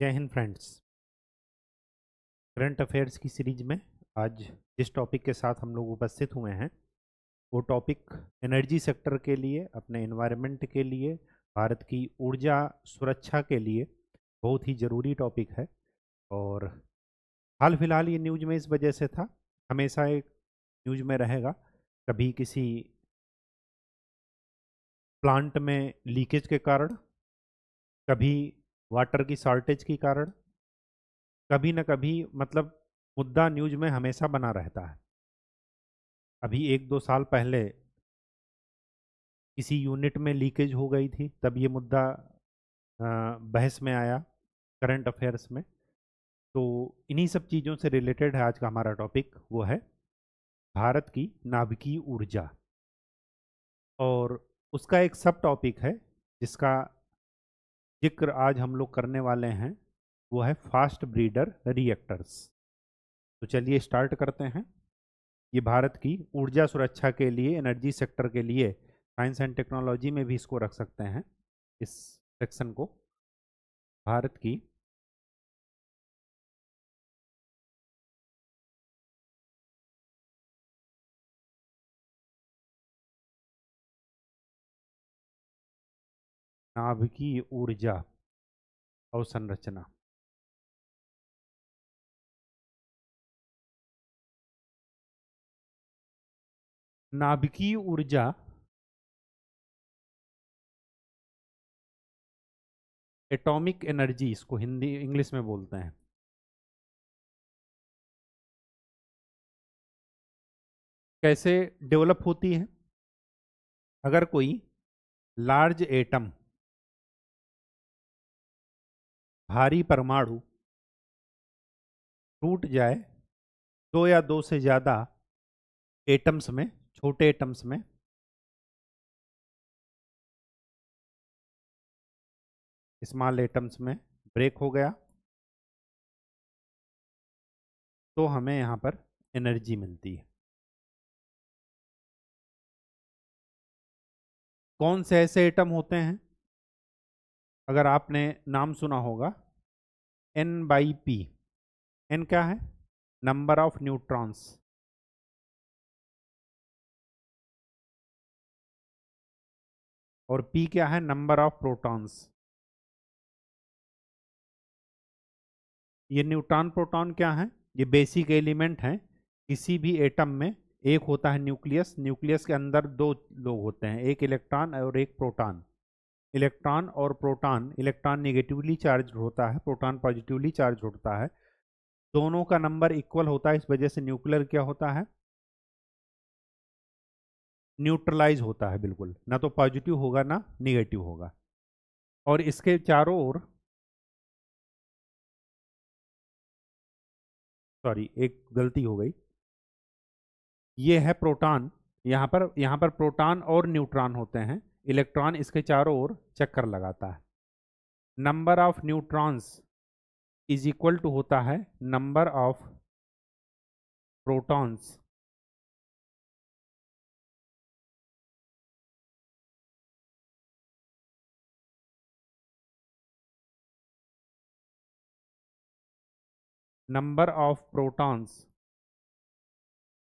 जय Hind friends current affairs की series में आज जिस टॉपिक के साथ हम लोग उपस्थित हुए हैं वो टॉपिक एनर्जी सेक्टर के लिए अपने एनवायरनमेंट के लिए भारत की ऊर्जा सुरक्षा के लिए बहुत ही ज़रूरी टॉपिक है और हाल फिलहाल ये न्यूज में इस वजह से था हमेशा एक न्यूज में रहेगा कभी किसी प्लांट में लीकेज के कारण कभी वाटर की शॉर्टेज के कारण कभी ना कभी मतलब मुद्दा न्यूज में हमेशा बना रहता है अभी एक दो साल पहले किसी यूनिट में लीकेज हो गई थी तब ये मुद्दा बहस में आया करंट अफेयर्स में तो इन्हीं सब चीज़ों से रिलेटेड है आज का हमारा टॉपिक वो है भारत की नाभिकीय ऊर्जा और उसका एक सब टॉपिक है जिसका जिक्र आज हम लोग करने वाले हैं वो है फास्ट ब्रीडर रिएक्टर्स तो चलिए स्टार्ट करते हैं ये भारत की ऊर्जा सुरक्षा के लिए एनर्जी सेक्टर के लिए साइंस एंड टेक्नोलॉजी में भी इसको रख सकते हैं इस सेक्शन को भारत की नाभिकीय ऊर्जा अवसंरचना नाभिकीय ऊर्जा एटॉमिक एनर्जी इसको हिंदी इंग्लिश में बोलते हैं कैसे डेवलप होती है अगर कोई लार्ज एटम भारी परमाणु टूट जाए दो या दो से ज़्यादा एटम्स में छोटे एटम्स में स्मॉल एटम्स में ब्रेक हो गया तो हमें यहाँ पर एनर्जी मिलती है कौन से ऐसे एटम होते हैं अगर आपने नाम सुना होगा एन बाई पी एन क्या है नंबर ऑफ न्यूट्रॉन्स और पी क्या है नंबर ऑफ प्रोटॉन्स ये न्यूट्रॉन प्रोटॉन क्या है ये बेसिक एलिमेंट हैं किसी भी एटम में एक होता है न्यूक्लियस न्यूक्लियस के अंदर दो लोग होते हैं एक इलेक्ट्रॉन और एक प्रोटॉन इलेक्ट्रॉन और प्रोटॉन इलेक्ट्रॉन नेगेटिवली चार्ज होता है प्रोटॉन पॉजिटिवली चार्ज होता है दोनों का नंबर इक्वल होता है इस वजह से न्यूक्लियर क्या होता है न्यूट्रलाइज होता है बिल्कुल ना तो पॉजिटिव होगा ना निगेटिव होगा और इसके चारों ओर सॉरी एक गलती हो गई ये है प्रोटॉन यहाँ पर यहाँ पर प्रोटॉन और न्यूट्रॉन होते हैं इलेक्ट्रॉन इसके चारों ओर चक्कर लगाता है number of neutrons is equal to होता है number of protons number of protons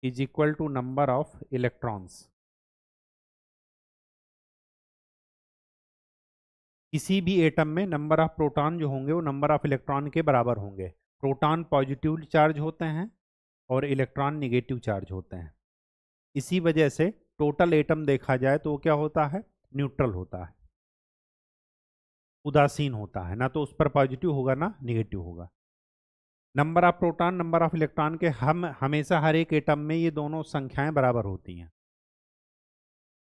is equal to number of electrons किसी भी एटम में नंबर ऑफ प्रोटॉन जो होंगे वो नंबर ऑफ इलेक्ट्रॉन के बराबर होंगे प्रोटॉन पॉजिटिव चार्ज होते हैं और इलेक्ट्रॉन निगेटिव चार्ज होते हैं इसी वजह से टोटल एटम देखा जाए तो वो क्या होता है न्यूट्रल होता है उदासीन होता है ना तो उस पर पॉजिटिव होगा ना निगेटिव होगा number of proton number of electron के हम हमेशा हर एक एटम में ये दोनों संख्याएं बराबर होती हैं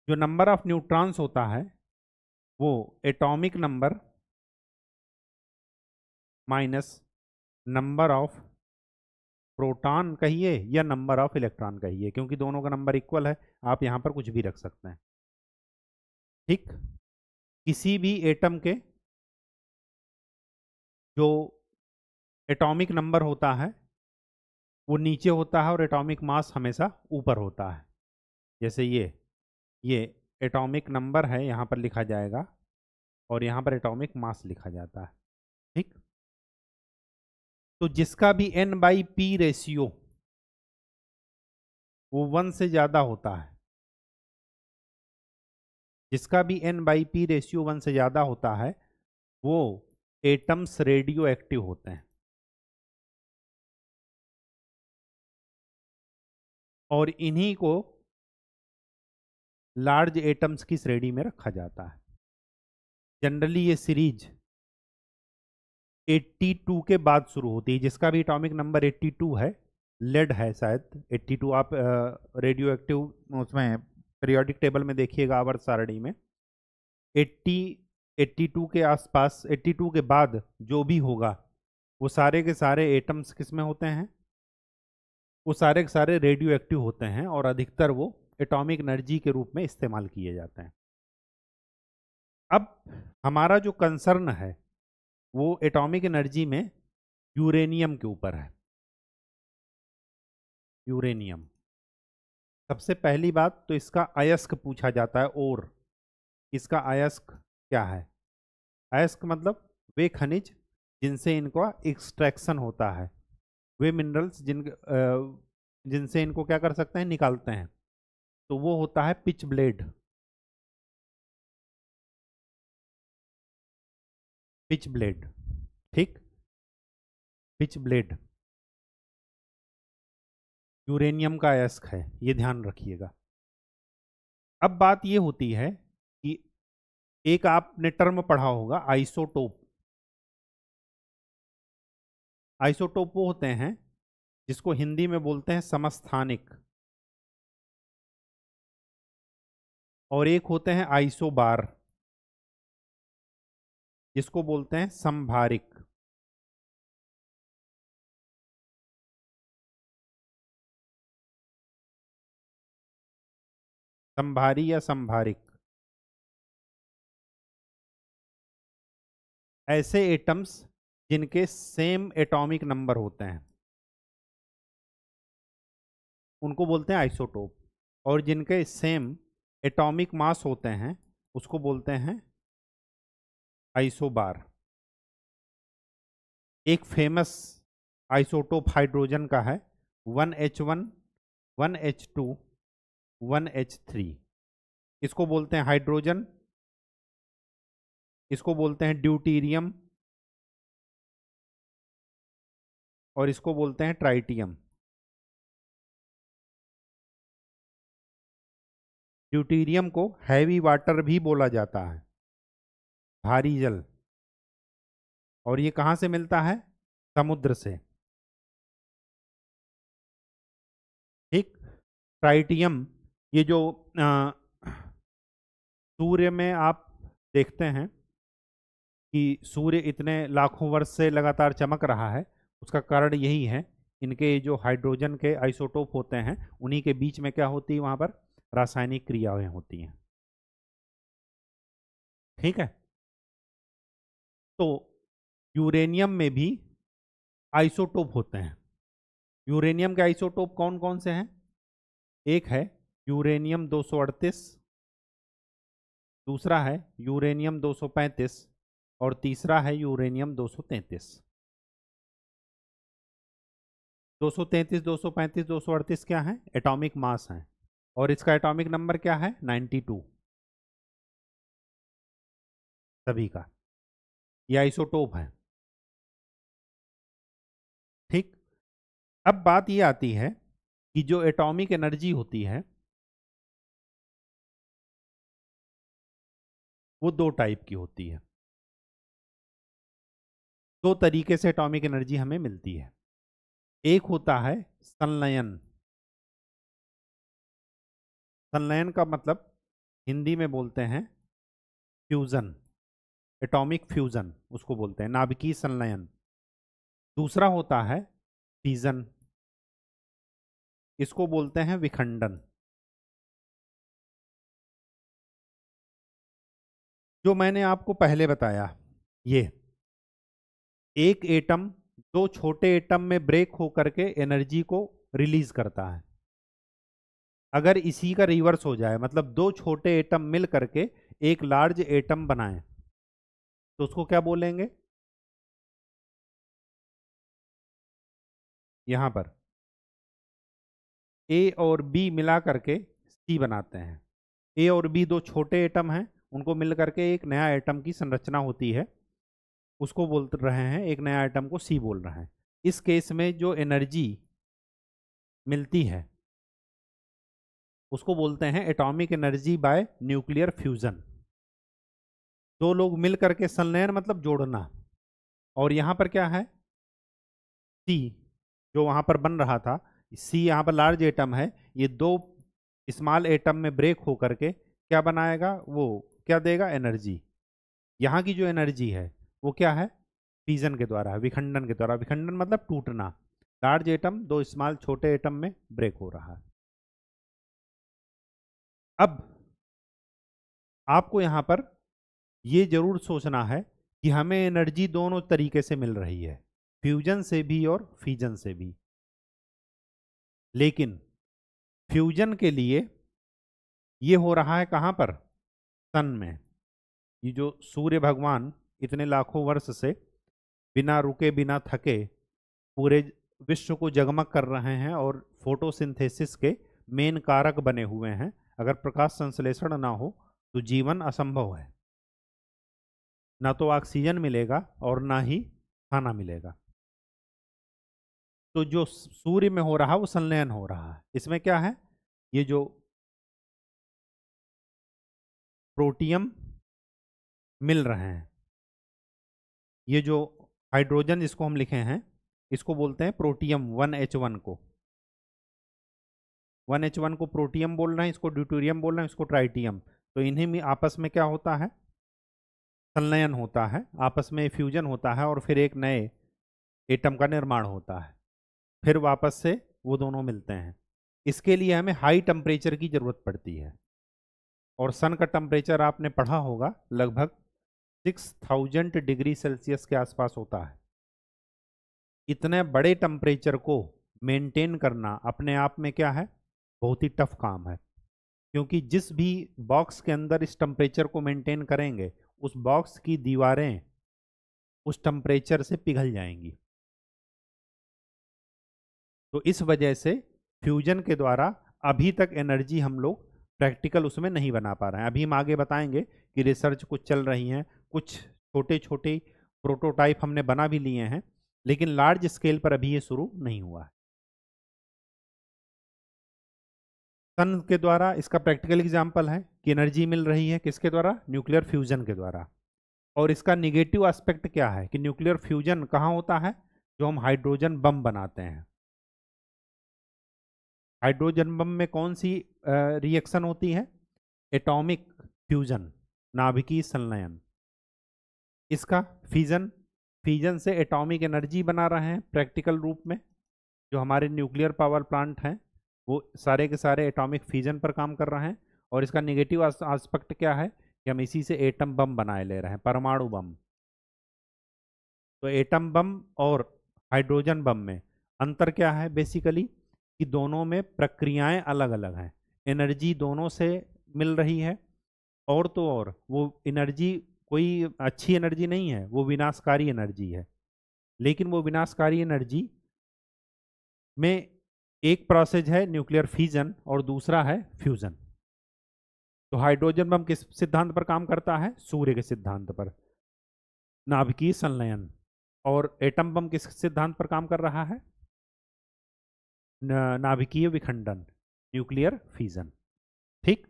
जो नंबर ऑफ न्यूट्रॉन्स होता है वो atomic number minus number of proton कहिए या नंबर ऑफ इलेक्ट्रॉन कहिए क्योंकि दोनों का नंबर इक्वल है आप यहाँ पर कुछ भी रख सकते हैं ठीक किसी भी एटम के जो एटॉमिक नंबर होता है वो नीचे होता है और एटॉमिक मास हमेशा ऊपर होता है जैसे ये ये एटॉमिक नंबर है यहाँ पर लिखा जाएगा और यहाँ पर एटॉमिक मास लिखा जाता है ठीक तो जिसका भी एन बाई पी रेशियो वो वन से ज़्यादा होता है जिसका भी N by P ratio one से ज़्यादा होता है वो एटम्स रेडियो एक्टिव होते हैं और इन्हीं को लार्ज एटम्स की श्रेणी में रखा जाता है जनरली ये सीरीज 82 के बाद शुरू होती है जिसका भी एटॉमिक नंबर 82 है लेड है शायद 82 आप रेडियो एक्टिव उसमें पीरियोडिक टेबल में देखिएगा आवर सारणी में 80 82 के आसपास 82 के बाद जो भी होगा वो सारे के सारे एटम्स किस में होते हैं वो सारे के सारे रेडियो एक्टिव होते हैं और अधिकतर वो एटॉमिक एनर्जी के रूप में इस्तेमाल किए जाते हैं अब हमारा जो कंसर्न है वो एटॉमिक एनर्जी में यूरेनियम के ऊपर है यूरेनियम सबसे पहली बात तो इसका अयस्क पूछा जाता है और इसका अयस्क क्या है अयस्क मतलब वे खनिज जिनसे इनका एक्सट्रैक्शन होता है वे मिनरल्स जिन जिनसे इनको क्या कर सकते हैं निकालते हैं तो वो होता है पिच ब्लेड पिच ब्लेड ठीक पिच ब्लेड यूरेनियम का अयस्क है ये ध्यान रखिएगा अब बात ये होती है कि एक आपने टर्म पढ़ा होगा आइसोटोप आइसोटोप वो होते हैं जिसको हिंदी में बोलते हैं समस्थानिक और एक होते हैं आइसोबार जिसको बोलते हैं संभारिक संभारी या संभारिक ऐसे एटम्स जिनके सेम एटॉमिक नंबर होते हैं उनको बोलते हैं आइसोटोप और जिनके सेम एटॉमिक मास होते हैं उसको बोलते हैं आइसोबार एक फेमस आइसोटोप हाइड्रोजन का है one H one one H two one H three इसको बोलते हैं हाइड्रोजन इसको बोलते हैं ड्यूटीरियम और इसको बोलते हैं ट्राइटियम ड्यूटीरियम को हैवी वाटर भी बोला जाता है भारी जल और ये कहाँ से मिलता है समुद्र से ठीक ट्राइटियम ये जो सूर्य में आप देखते हैं कि सूर्य इतने लाखों वर्ष से लगातार चमक रहा है उसका कारण यही है इनके जो हाइड्रोजन के आइसोटोप होते हैं उन्हीं के बीच में क्या होती है वहाँ पर रासायनिक क्रियाएं होती हैं ठीक है तो यूरेनियम में भी आइसोटोप होते हैं यूरेनियम के आइसोटोप कौन कौन से हैं एक है यूरेनियम 238 दूसरा है यूरेनियम 235 और तीसरा है यूरेनियम 233 233 235 238 क्या है एटॉमिक मास हैं और इसका एटॉमिक नंबर क्या है 92 सभी का ये आइसोटोप है ठीक अब बात ये आती है कि जो एटॉमिक एनर्जी होती है वो दो टाइप की होती है दो तरीके से एटॉमिक एनर्जी हमें मिलती है एक होता है संलयन संलयन का मतलब हिंदी में बोलते हैं फ्यूज़न एटॉमिक फ्यूज़न उसको बोलते हैं नाभिकीय संलयन दूसरा होता है फीजन इसको बोलते हैं विखंडन जो मैंने आपको पहले बताया ये एक एटम दो छोटे एटम में ब्रेक होकर के एनर्जी को रिलीज करता है अगर इसी का रिवर्स हो जाए मतलब दो छोटे एटम मिल करके एक लार्ज एटम बनाए तो उसको क्या बोलेंगे यहां पर ए और बी मिला करके सी बनाते हैं ए और बी दो छोटे एटम हैं उनको मिल करके एक नया एटम की संरचना होती है उसको बोल रहे हैं एक नया एटम को सी बोल रहे हैं इस केस में जो एनर्जी मिलती है उसको बोलते हैं atomic energy by nuclear fusion दो लोग मिल करके संलयन मतलब जोड़ना और यहाँ पर क्या है सी जो वहाँ पर बन रहा था सी यहाँ पर लार्ज एटम है ये दो स्मॉल एटम में ब्रेक हो करके क्या बनाएगा वो क्या देगा एनर्जी यहाँ की जो एनर्जी है वो क्या है फ्यूजन के द्वारा विखंडन के द्वारा विखंडन मतलब टूटना लार्ज एटम दो स्मॉल छोटे एटम में ब्रेक हो रहा है अब आपको यहां पर ये जरूर सोचना है कि हमें एनर्जी दोनों तरीके से मिल रही है फ्यूजन से भी और फीजन से भी लेकिन फ्यूजन के लिए ये हो रहा है कहाँ पर सन में ये जो सूर्य भगवान इतने लाखों वर्ष से बिना रुके बिना थके पूरे विश्व को जगमग कर रहे हैं और फोटोसिंथेसिस के मेन कारक बने हुए हैं अगर प्रकाश संश्लेषण ना हो तो जीवन असंभव है ना तो ऑक्सीजन मिलेगा और ना ही खाना मिलेगा तो जो सूर्य में हो रहा है वो संलयन हो रहा है इसमें क्या है ये जो प्रोटियम मिल रहे हैं ये जो हाइड्रोजन जिसको हम लिखे हैं इसको बोलते हैं प्रोटियम वन एच वन को वन एच वन को प्रोटियम बोल रहे हैं इसको ड्यूटोरियम बोल रहे हैं इसको ट्राइटियम तो इन्हीं में आपस में क्या होता है संलयन होता है आपस में फ्यूजन होता है और फिर एक नए एटम का निर्माण होता है फिर वापस से वो दोनों मिलते हैं इसके लिए हमें हाई टेम्परेचर की ज़रूरत पड़ती है और सन का टेम्परेचर आपने पढ़ा होगा लगभग सिक्स थाउजेंड डिग्री सेल्सियस के आसपास होता है इतने बड़े टेम्परेचर को मेंटेन करना अपने आप में क्या है बहुत ही टफ काम है क्योंकि जिस भी बॉक्स के अंदर इस टम्परेचर को मेंटेन करेंगे उस बॉक्स की दीवारें उस टम्परेचर से पिघल जाएंगी तो इस वजह से फ्यूजन के द्वारा अभी तक एनर्जी हम लोग प्रैक्टिकल उसमें नहीं बना पा रहे हैं अभी हम आगे बताएंगे कि रिसर्च कुछ चल रही हैं कुछ छोटे छोटे प्रोटोटाइप हमने बना भी लिए हैं लेकिन लार्ज स्केल पर अभी ये शुरू नहीं हुआ है सन के द्वारा इसका प्रैक्टिकल एग्जाम्पल है कि एनर्जी मिल रही है किसके द्वारा न्यूक्लियर फ्यूजन के द्वारा और इसका निगेटिव एस्पेक्ट क्या है कि न्यूक्लियर फ्यूजन कहाँ होता है जो हम हाइड्रोजन बम बनाते हैं हाइड्रोजन बम में कौन सी रिएक्शन होती है एटॉमिक फ्यूजन नाभिकीय संलयन इसका फ्यूजन फ्यूजन से एटॉमिक एनर्जी बना रहे हैं प्रैक्टिकल रूप में जो हमारे न्यूक्लियर पावर प्लांट हैं वो सारे के सारे एटॉमिक फ्यूजन पर काम कर रहे हैं और इसका निगेटिव आस्पेक्ट क्या है कि हम इसी से एटम बम बनाए ले रहे हैं परमाणु बम तो एटम बम और हाइड्रोजन बम में अंतर क्या है बेसिकली कि दोनों में प्रक्रियाएं अलग अलग हैं एनर्जी दोनों से मिल रही है और तो और वो एनर्जी कोई अच्छी एनर्जी नहीं है वो विनाशकारी एनर्जी है लेकिन वो विनाशकारी एनर्जी में एक प्रोसेस है न्यूक्लियर फीजन और दूसरा है फ्यूजन तो हाइड्रोजन बम किस सिद्धांत पर काम करता है सूर्य के सिद्धांत पर नाभिकीय संलयन और एटम बम किस सिद्धांत पर काम कर रहा है नाभिकीय विखंडन न्यूक्लियर फीजन ठीक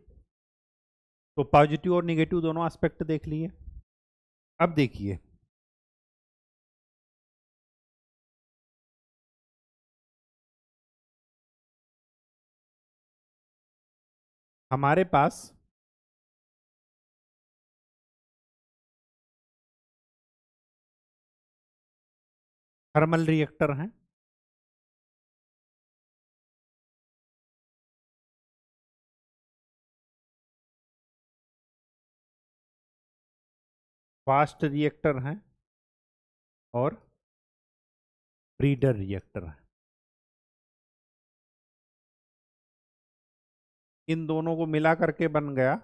तो पॉजिटिव और निगेटिव दोनों एस्पेक्ट देख लिए अब देखिए हमारे पास थर्मल रिएक्टर हैं फास्ट रिएक्टर हैं और ब्रीडर रिएक्टर हैं इन दोनों को मिला करके बन गया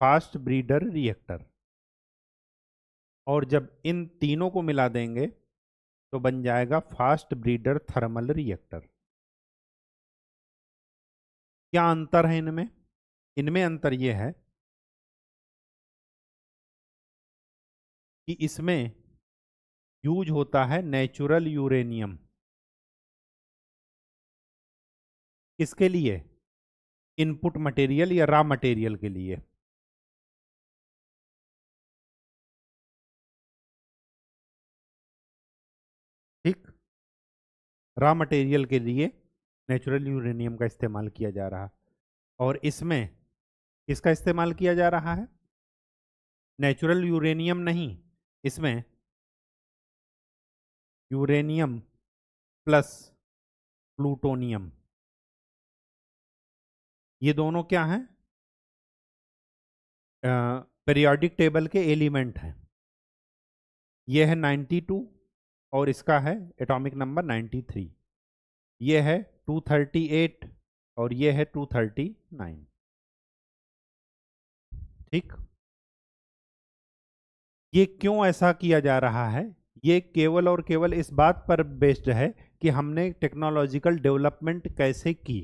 फास्ट ब्रीडर रिएक्टर और जब इन तीनों को मिला देंगे तो बन जाएगा फास्ट ब्रीडर थर्मल रिएक्टर क्या अंतर है इनमें इनमें अंतर यह है कि इसमें यूज होता है नेचुरल यूरेनियम इसके लिए इनपुट मटेरियल या रॉ मटेरियल के लिए ठीक रॉ मटेरियल के लिए नेचुरल यूरेनियम का इस्तेमाल किया जा रहा और इसमें किसका इस्तेमाल किया जा रहा है नेचुरल यूरेनियम नहीं इसमें यूरेनियम प्लस प्लूटोनियम ये दोनों क्या हैं पेरियोडिक टेबल के एलिमेंट हैं ये है 92 और इसका है एटॉमिक नंबर 93 ये है 238 और ये है 239 ठीक ये क्यों ऐसा किया जा रहा है ये केवल और केवल इस बात पर बेस्ड है कि हमने टेक्नोलॉजिकल डेवलपमेंट कैसे की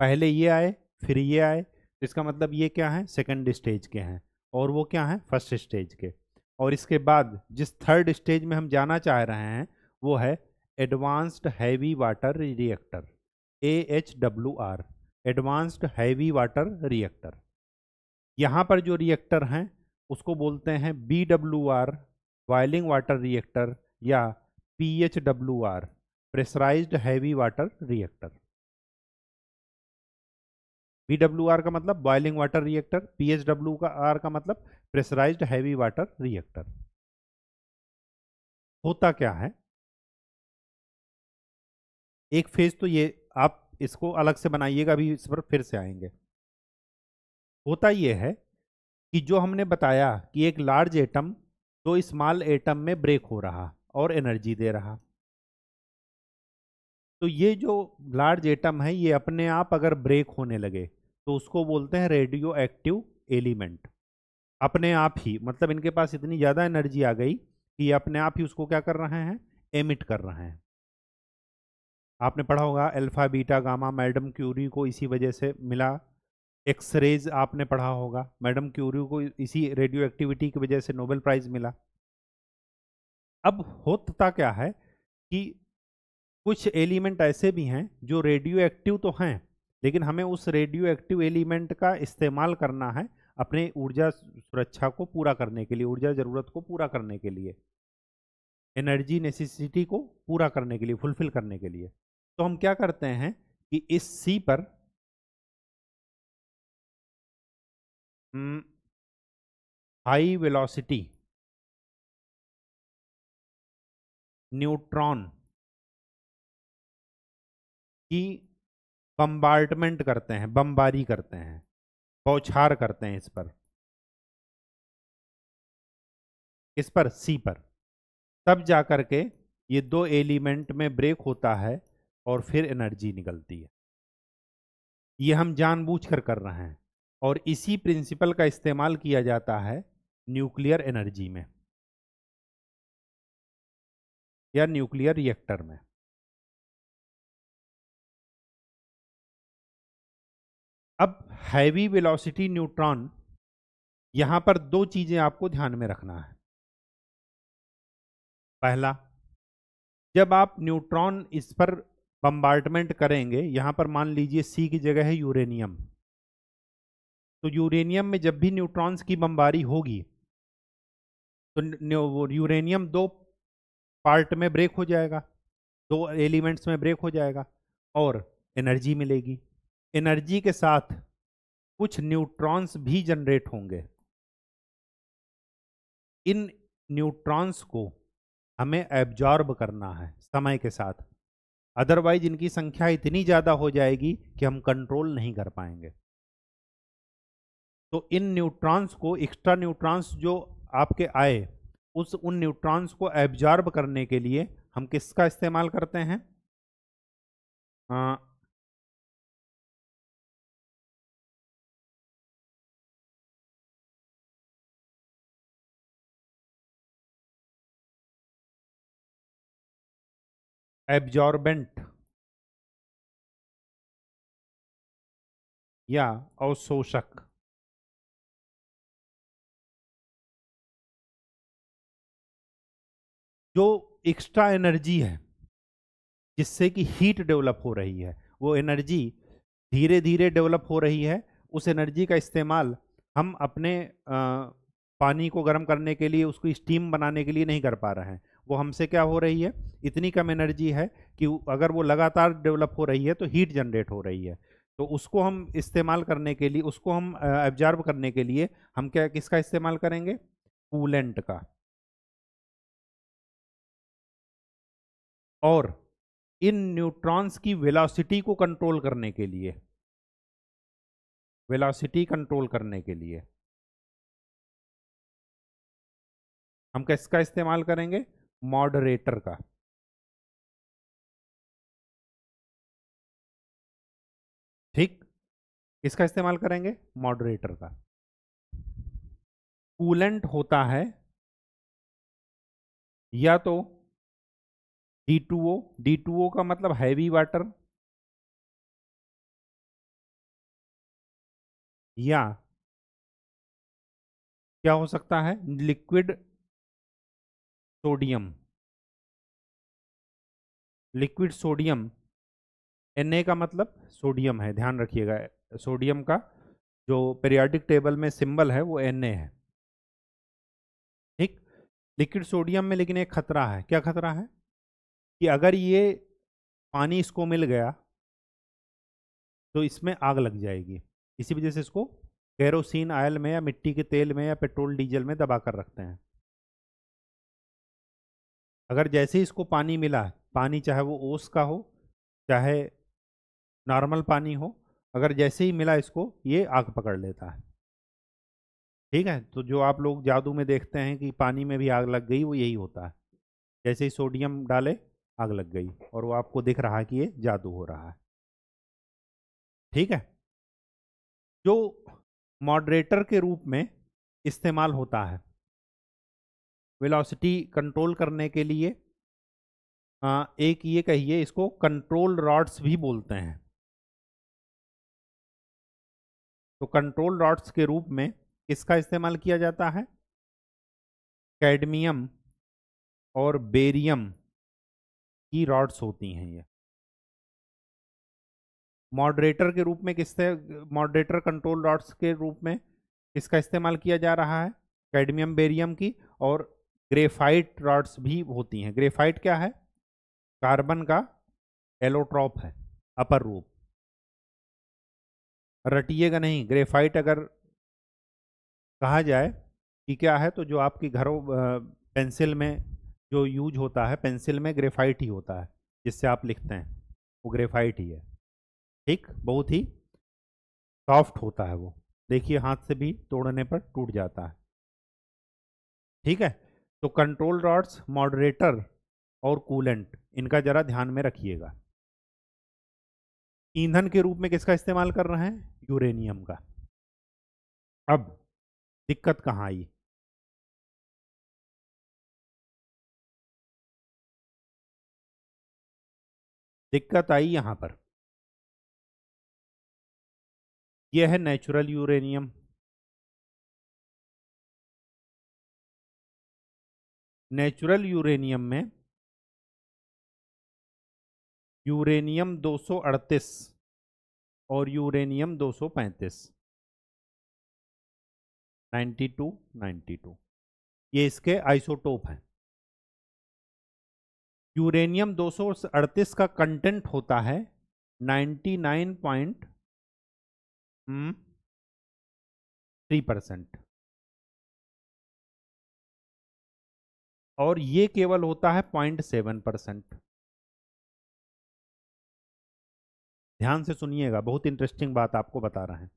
पहले ये आए फिर ये आए तो इसका मतलब ये क्या है सेकेंड स्टेज के हैं और वो क्या है फर्स्ट स्टेज के और इसके बाद जिस थर्ड स्टेज में हम जाना चाह रहे हैं वो है advanced heavy water reactor A H W R advanced heavy water reactor यहाँ पर जो रिएक्टर हैं उसको बोलते हैं B W R boiling water reactor या P H W R pressurised heavy water reactor B W R का मतलब boiling water reactor P H W का आर का मतलब प्रेशराइज हैवी वाटर रिएक्टर होता क्या है एक फेज तो ये आप इसको अलग से बनाइएगा अभी इस पर फिर से आएंगे होता ये है कि जो हमने बताया कि एक लार्ज एटम दो स्मॉल एटम में ब्रेक हो रहा और एनर्जी दे रहा तो ये जो लार्ज एटम है ये अपने आप अगर ब्रेक होने लगे तो उसको बोलते हैं रेडियो एक्टिव एलिमेंट अपने आप ही मतलब इनके पास इतनी ज़्यादा एनर्जी आ गई कि ये अपने आप ही उसको क्या कर रहे हैं एमिट कर रहे हैं आपने पढ़ा होगा alpha beta gamma madam Curie को इसी वजह से मिला एक्सरेज आपने पढ़ा होगा मैडम क्यूरी को इसी रेडियो एक्टिविटी की वजह से नोबेल प्राइज़ मिला अब होता क्या है कि कुछ एलिमेंट ऐसे भी हैं जो रेडियो एक्टिव तो हैं लेकिन हमें उस रेडियो एक्टिव एलिमेंट का इस्तेमाल करना है अपने ऊर्जा सुरक्षा को पूरा करने के लिए ऊर्जा ज़रूरत को पूरा करने के लिए एनर्जी नेसेसिटी को पूरा करने के लिए फुलफिल करने के लिए तो हम क्या करते हैं कि इस सी पर हाई वेलोसिटी न्यूट्रॉन कि बम्बार्टमेंट करते हैं बमबारी करते हैं बौछार करते हैं इस पर इस पर सी पर तब जा के ये दो एलिमेंट में ब्रेक होता है और फिर एनर्जी निकलती है ये हम जानबूझकर कर रहे हैं और इसी प्रिंसिपल का इस्तेमाल किया जाता है न्यूक्लियर एनर्जी में या न्यूक्लियर रिएक्टर में अब हैवी वेलोसिटी न्यूट्रॉन यहां पर दो चीजें आपको ध्यान में रखना है पहला जब आप न्यूट्रॉन इस पर बम्बार्टमेंट करेंगे यहां पर मान लीजिए सी की जगह है यूरेनियम तो यूरेनियम में जब भी न्यूट्रॉन्स की बम्बारी होगी तो यूरेनियम दो पार्ट में ब्रेक हो जाएगा दो एलिमेंट्स में ब्रेक हो जाएगा और एनर्जी मिलेगी एनर्जी के साथ कुछ न्यूट्रॉन्स भी जनरेट होंगे इन न्यूट्रॉन्स को हमें एब्जॉर्ब करना है समय के साथ अदरवाइज इनकी संख्या इतनी ज़्यादा हो जाएगी कि हम कंट्रोल नहीं कर पाएंगे तो इन न्यूट्रॉन्स को एक्स्ट्रा न्यूट्रॉन्स जो आपके आए उस उन न्यूट्रॉन्स को एब्जॉर्ब करने के लिए हम किसका इस्तेमाल करते हैं एब्जॉर्बेंट या अवशोषक जो एक्स्ट्रा एनर्जी है जिससे कि हीट डेवलप हो रही है वो एनर्जी धीरे धीरे डेवलप हो रही है उस एनर्जी का इस्तेमाल हम अपने आ, पानी को गर्म करने के लिए उसको स्टीम बनाने के लिए नहीं कर पा रहे हैं वो हमसे क्या हो रही है इतनी कम एनर्जी है कि अगर वो लगातार डेवलप हो रही है तो हीट जनरेट हो रही है तो उसको हम इस्तेमाल करने के लिए उसको हम एब्जॉर्व करने के लिए हम क्या किसका इस्तेमाल करेंगे कूलेंट का और इन न्यूट्रॉन्स की वेलोसिटी को कंट्रोल करने के लिए वेलोसिटी कंट्रोल करने के लिए हम किसका इस्तेमाल करेंगे मॉडरेटर का ठीक किसका इस्तेमाल करेंगे मॉडरेटर का कूलेंट होता है या तो D2O D2O का मतलब हैवी वाटर या क्या हो सकता है liquid sodium liquid sodium N का मतलब सोडियम है ध्यान रखिएगा सोडियम का जो पेरियाडिक टेबल में सिंबल है वो एन है ठीक लिक्विड सोडियम में लेकिन एक खतरा है क्या खतरा है कि अगर ये पानी इसको मिल गया तो इसमें आग लग जाएगी इसी वजह से इसको कैरोसिन आयल में या मिट्टी के तेल में या पेट्रोल डीजल में दबा कर रखते हैं अगर जैसे ही इसको पानी मिला पानी चाहे वो ओस का हो चाहे नॉर्मल पानी हो अगर जैसे ही मिला इसको ये आग पकड़ लेता है ठीक है तो जो आप लोग जादू में देखते हैं कि पानी में भी आग लग गई वो यही होता है जैसे ही सोडियम डाले आग लग गई और वो आपको दिख रहा है कि ये जादू हो रहा है ठीक है जो मॉडरेटर के रूप में इस्तेमाल होता है वेलोसिटी कंट्रोल करने के लिए आ, एक ये कहिए इसको कंट्रोल रॉड्स भी बोलते हैं तो कंट्रोल रॉड्स के रूप में किसका इस्तेमाल किया जाता है कैडमियम और बेरियम की रॉड्स होती हैं ये मॉडरेटर के रूप में किससे मॉडरेटर कंट्रोल रॉड्स के रूप में इसका इस्तेमाल किया जा रहा है कैडमियम बेरियम की और ग्रेफाइट रॉड्स भी होती हैं ग्रेफाइट क्या है कार्बन का एलोट्रॉप है अपर रूप रटिएगा नहीं ग्रेफाइट अगर कहा जाए कि क्या है तो जो आपकी घरों पेंसिल में जो यूज होता है पेंसिल में ग्रेफाइट ही होता है जिससे आप लिखते हैं वो ग्रेफाइट ही है ठीक बहुत ही सॉफ्ट होता है वो देखिए हाथ से भी तोड़ने पर टूट जाता है ठीक है तो कंट्रोल रॉड्स मॉडरेटर और कूलेंट इनका ज़रा ध्यान में रखिएगा ईंधन के रूप में किसका इस्तेमाल कर रहे हैं यूरेनियम का अब दिक्कत कहाँ आई दिक्कत आई यहां पर यह है नेचुरल यूरेनियम नेचुरल यूरेनियम में यूरेनियम 238 और यूरेनियम 235 92 92 ये इसके आइसोटोप हैं यूरेनियम 238 का कंटेंट होता है 99.3 पॉइंट हम्म, थ्री परसेंट और ये केवल होता है पॉइंट सेवन परसेंट ध्यान से सुनिएगा बहुत इंटरेस्टिंग बात आपको बता रहे हैं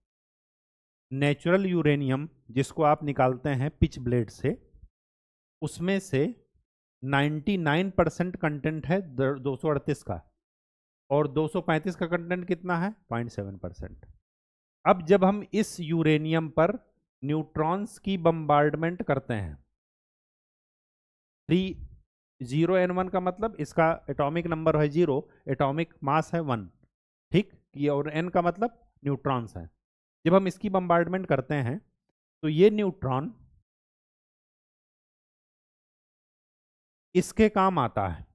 नेचुरल यूरेनियम जिसको आप निकालते हैं पिच ब्लेड से उसमें से 99 परसेंट कंटेंट है दो का और 235 का कंटेंट कितना है 0.7 परसेंट अब जब हम इस यूरेनियम पर न्यूट्रॉन्स की बम्बार्डमेंट करते हैं थ्री जीरो एन वन का मतलब इसका एटॉमिक नंबर है जीरो एटॉमिक मास है वन ठीक ये और एन का मतलब न्यूट्रॉन्स है जब हम इसकी बम्बार्डमेंट करते हैं तो ये न्यूट्रॉन इसके काम आता है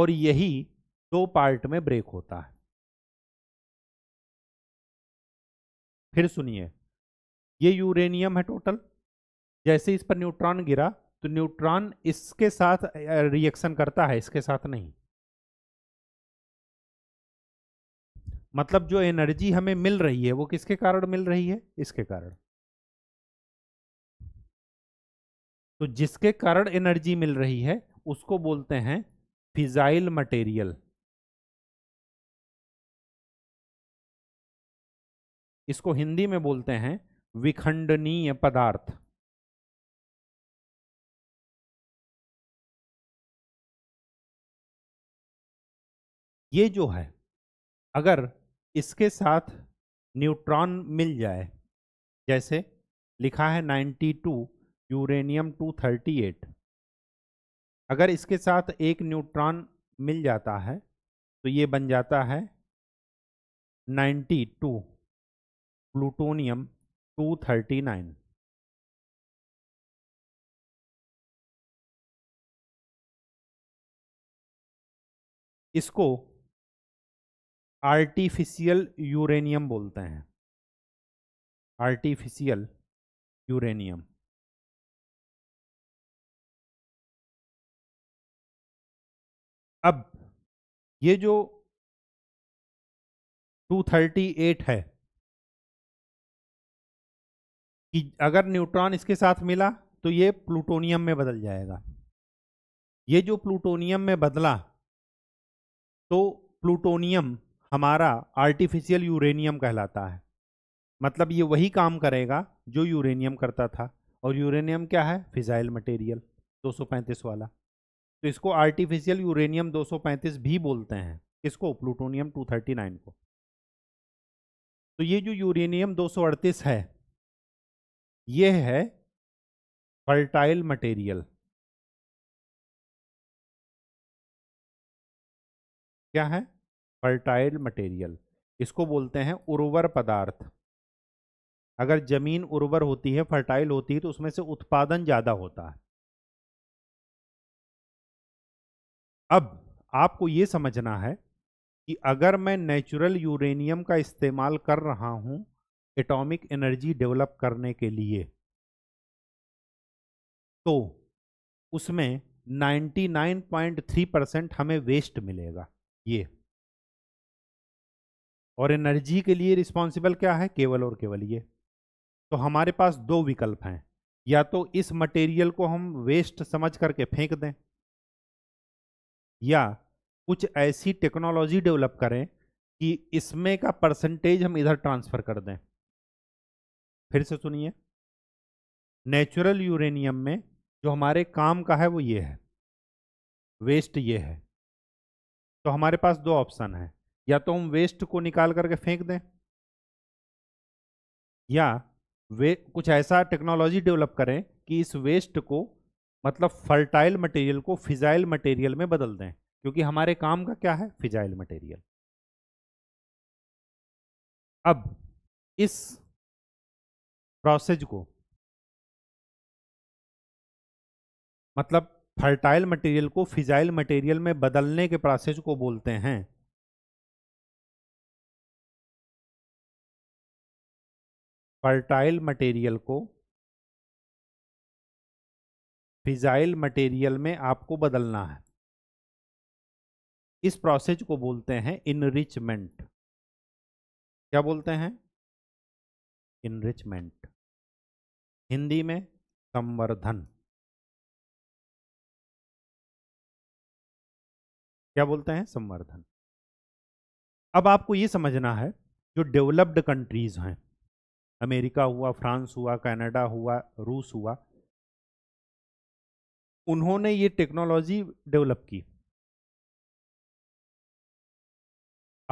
और यही दो पार्ट में ब्रेक होता है फिर सुनिए ये यूरेनियम है टोटल जैसे इस पर न्यूट्रॉन गिरा तो न्यूट्रॉन इसके साथ रिएक्शन करता है इसके साथ नहीं मतलब जो एनर्जी हमें मिल रही है वो किसके कारण मिल रही है इसके कारण तो जिसके कारण एनर्जी मिल रही है उसको बोलते हैं फिजाइल मटेरियल इसको हिंदी में बोलते हैं विखंडनीय पदार्थ ये जो है अगर इसके साथ न्यूट्रॉन मिल जाए जैसे लिखा है 92 यूरेनियम 238 अगर इसके साथ एक न्यूट्रॉन मिल जाता है तो ये बन जाता है 92 प्लूटोनियम 239 इसको आर्टिफिशियल यूरेनियम बोलते हैं आर्टिफिशियल यूरेनियम अब ये जो 238 है कि अगर न्यूट्रॉन इसके साथ मिला तो ये प्लूटोनियम में बदल जाएगा ये जो प्लूटोनियम में बदला तो प्लूटोनियम हमारा आर्टिफिशियल यूरेनियम कहलाता है मतलब ये वही काम करेगा जो यूरेनियम करता था और यूरेनियम क्या है फिजाइल मटेरियल 235 वाला तो इसको आर्टिफिशियल यूरेनियम 235 भी बोलते हैं इसको प्लूटोनियम 239 को तो ये जो यूरेनियम 238 है ये है फर्टाइल मटेरियल क्या है फर्टाइल मटेरियल इसको बोलते हैं उर्वर पदार्थ अगर जमीन उर्वर होती है फर्टाइल होती है तो उसमें से उत्पादन ज्यादा होता है अब आपको यह समझना है कि अगर मैं नेचुरल यूरेनियम का इस्तेमाल कर रहा हूं एटॉमिक एनर्जी डेवलप करने के लिए तो उसमें 99.3 परसेंट हमें वेस्ट मिलेगा ये और एनर्जी के लिए रिस्पॉन्सिबल क्या है केवल और केवल ये तो हमारे पास दो विकल्प हैं या तो इस मटेरियल को हम वेस्ट समझ करके फेंक दें या कुछ ऐसी टेक्नोलॉजी डेवलप करें कि इसमें का परसेंटेज हम इधर ट्रांसफ़र कर दें फिर से सुनिए नेचुरल यूरेनियम में जो हमारे काम का है वो ये है वेस्ट ये है तो हमारे पास दो ऑप्शन है या तो हम वेस्ट को निकाल करके फेंक दें या वे कुछ ऐसा टेक्नोलॉजी डेवलप करें कि इस वेस्ट को मतलब फर्टाइल मटेरियल को फिजाइल मटेरियल में बदल दें क्योंकि हमारे काम का क्या है फिजाइल मटेरियल अब इस प्रोसेस को मतलब फर्टाइल मटेरियल को फिजाइल मटेरियल में बदलने के प्रोसेस को बोलते हैं फर्टाइल मटेरियल को फिजाइल मटेरियल में आपको बदलना है इस प्रोसेस को बोलते हैं इनरिचमेंट क्या बोलते हैं इनरिचमेंट हिंदी में संवर्धन क्या बोलते हैं संवर्धन अब आपको ये समझना है जो डेवलप्ड कंट्रीज हैं अमेरिका हुआ फ्रांस हुआ कनाडा हुआ रूस हुआ उन्होंने ये टेक्नोलॉजी डेवलप की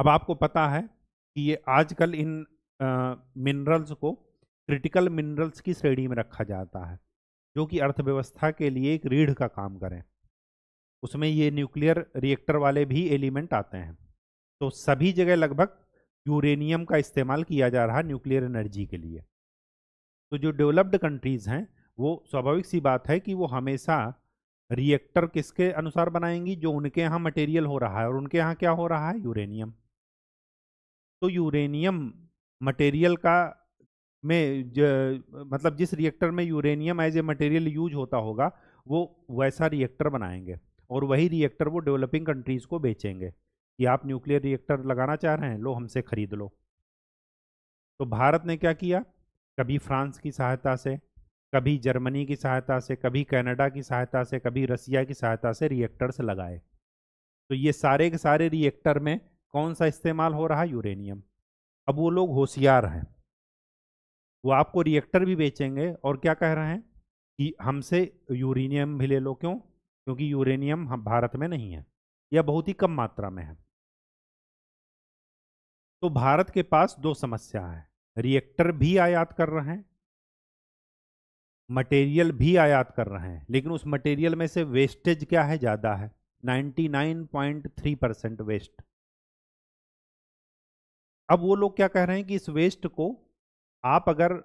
अब आपको पता है कि ये आजकल इन मिनरल्स को क्रिटिकल मिनरल्स की श्रेणी में रखा जाता है जो कि अर्थव्यवस्था के लिए एक रीढ़ का काम करें उसमें ये न्यूक्लियर रिएक्टर वाले भी एलिमेंट आते हैं तो सभी जगह लगभग यूरेनियम का इस्तेमाल किया जा रहा न्यूक्लियर एनर्जी के लिए तो जो डेवलप्ड कंट्रीज़ हैं वो स्वाभाविक सी बात है कि वो हमेशा रिएक्टर किसके अनुसार बनाएंगी जो उनके यहाँ मटेरियल हो रहा है और उनके यहाँ क्या हो रहा है यूरेनियम तो यूरेनियम मटेरियल का में मतलब जिस रिएक्टर में uranium as a material use होता होगा वो वैसा रिएक्टर बनाएंगे और वही रिएक्टर वो डेवलपिंग कंट्रीज़ को बेचेंगे कि आप न्यूक्लियर रिएक्टर लगाना चाह रहे हैं लो हमसे खरीद लो तो भारत ने क्या किया कभी फ्रांस की सहायता से कभी जर्मनी की सहायता से कभी कनाडा की सहायता से कभी रसिया की सहायता से रिएक्टर्स लगाए तो ये सारे के सारे रिएक्टर में कौन सा इस्तेमाल हो रहा है यूरेनियम अब वो लोग होशियार हैं वो आपको रिएक्टर भी बेचेंगे और क्या कह रहे हैं कि हमसे यूरेनियम भी ले लो क्यों क्योंकि यूरेनियम हम भारत में नहीं है या बहुत ही कम मात्रा में है तो भारत के पास दो समस्या है रिएक्टर भी आयात कर रहे हैं मटेरियल भी आयात कर रहे हैं लेकिन उस मटेरियल में से वेस्टेज क्या है ज़्यादा है 99.3 परसेंट वेस्ट अब वो लोग क्या कह रहे हैं कि इस वेस्ट को आप अगर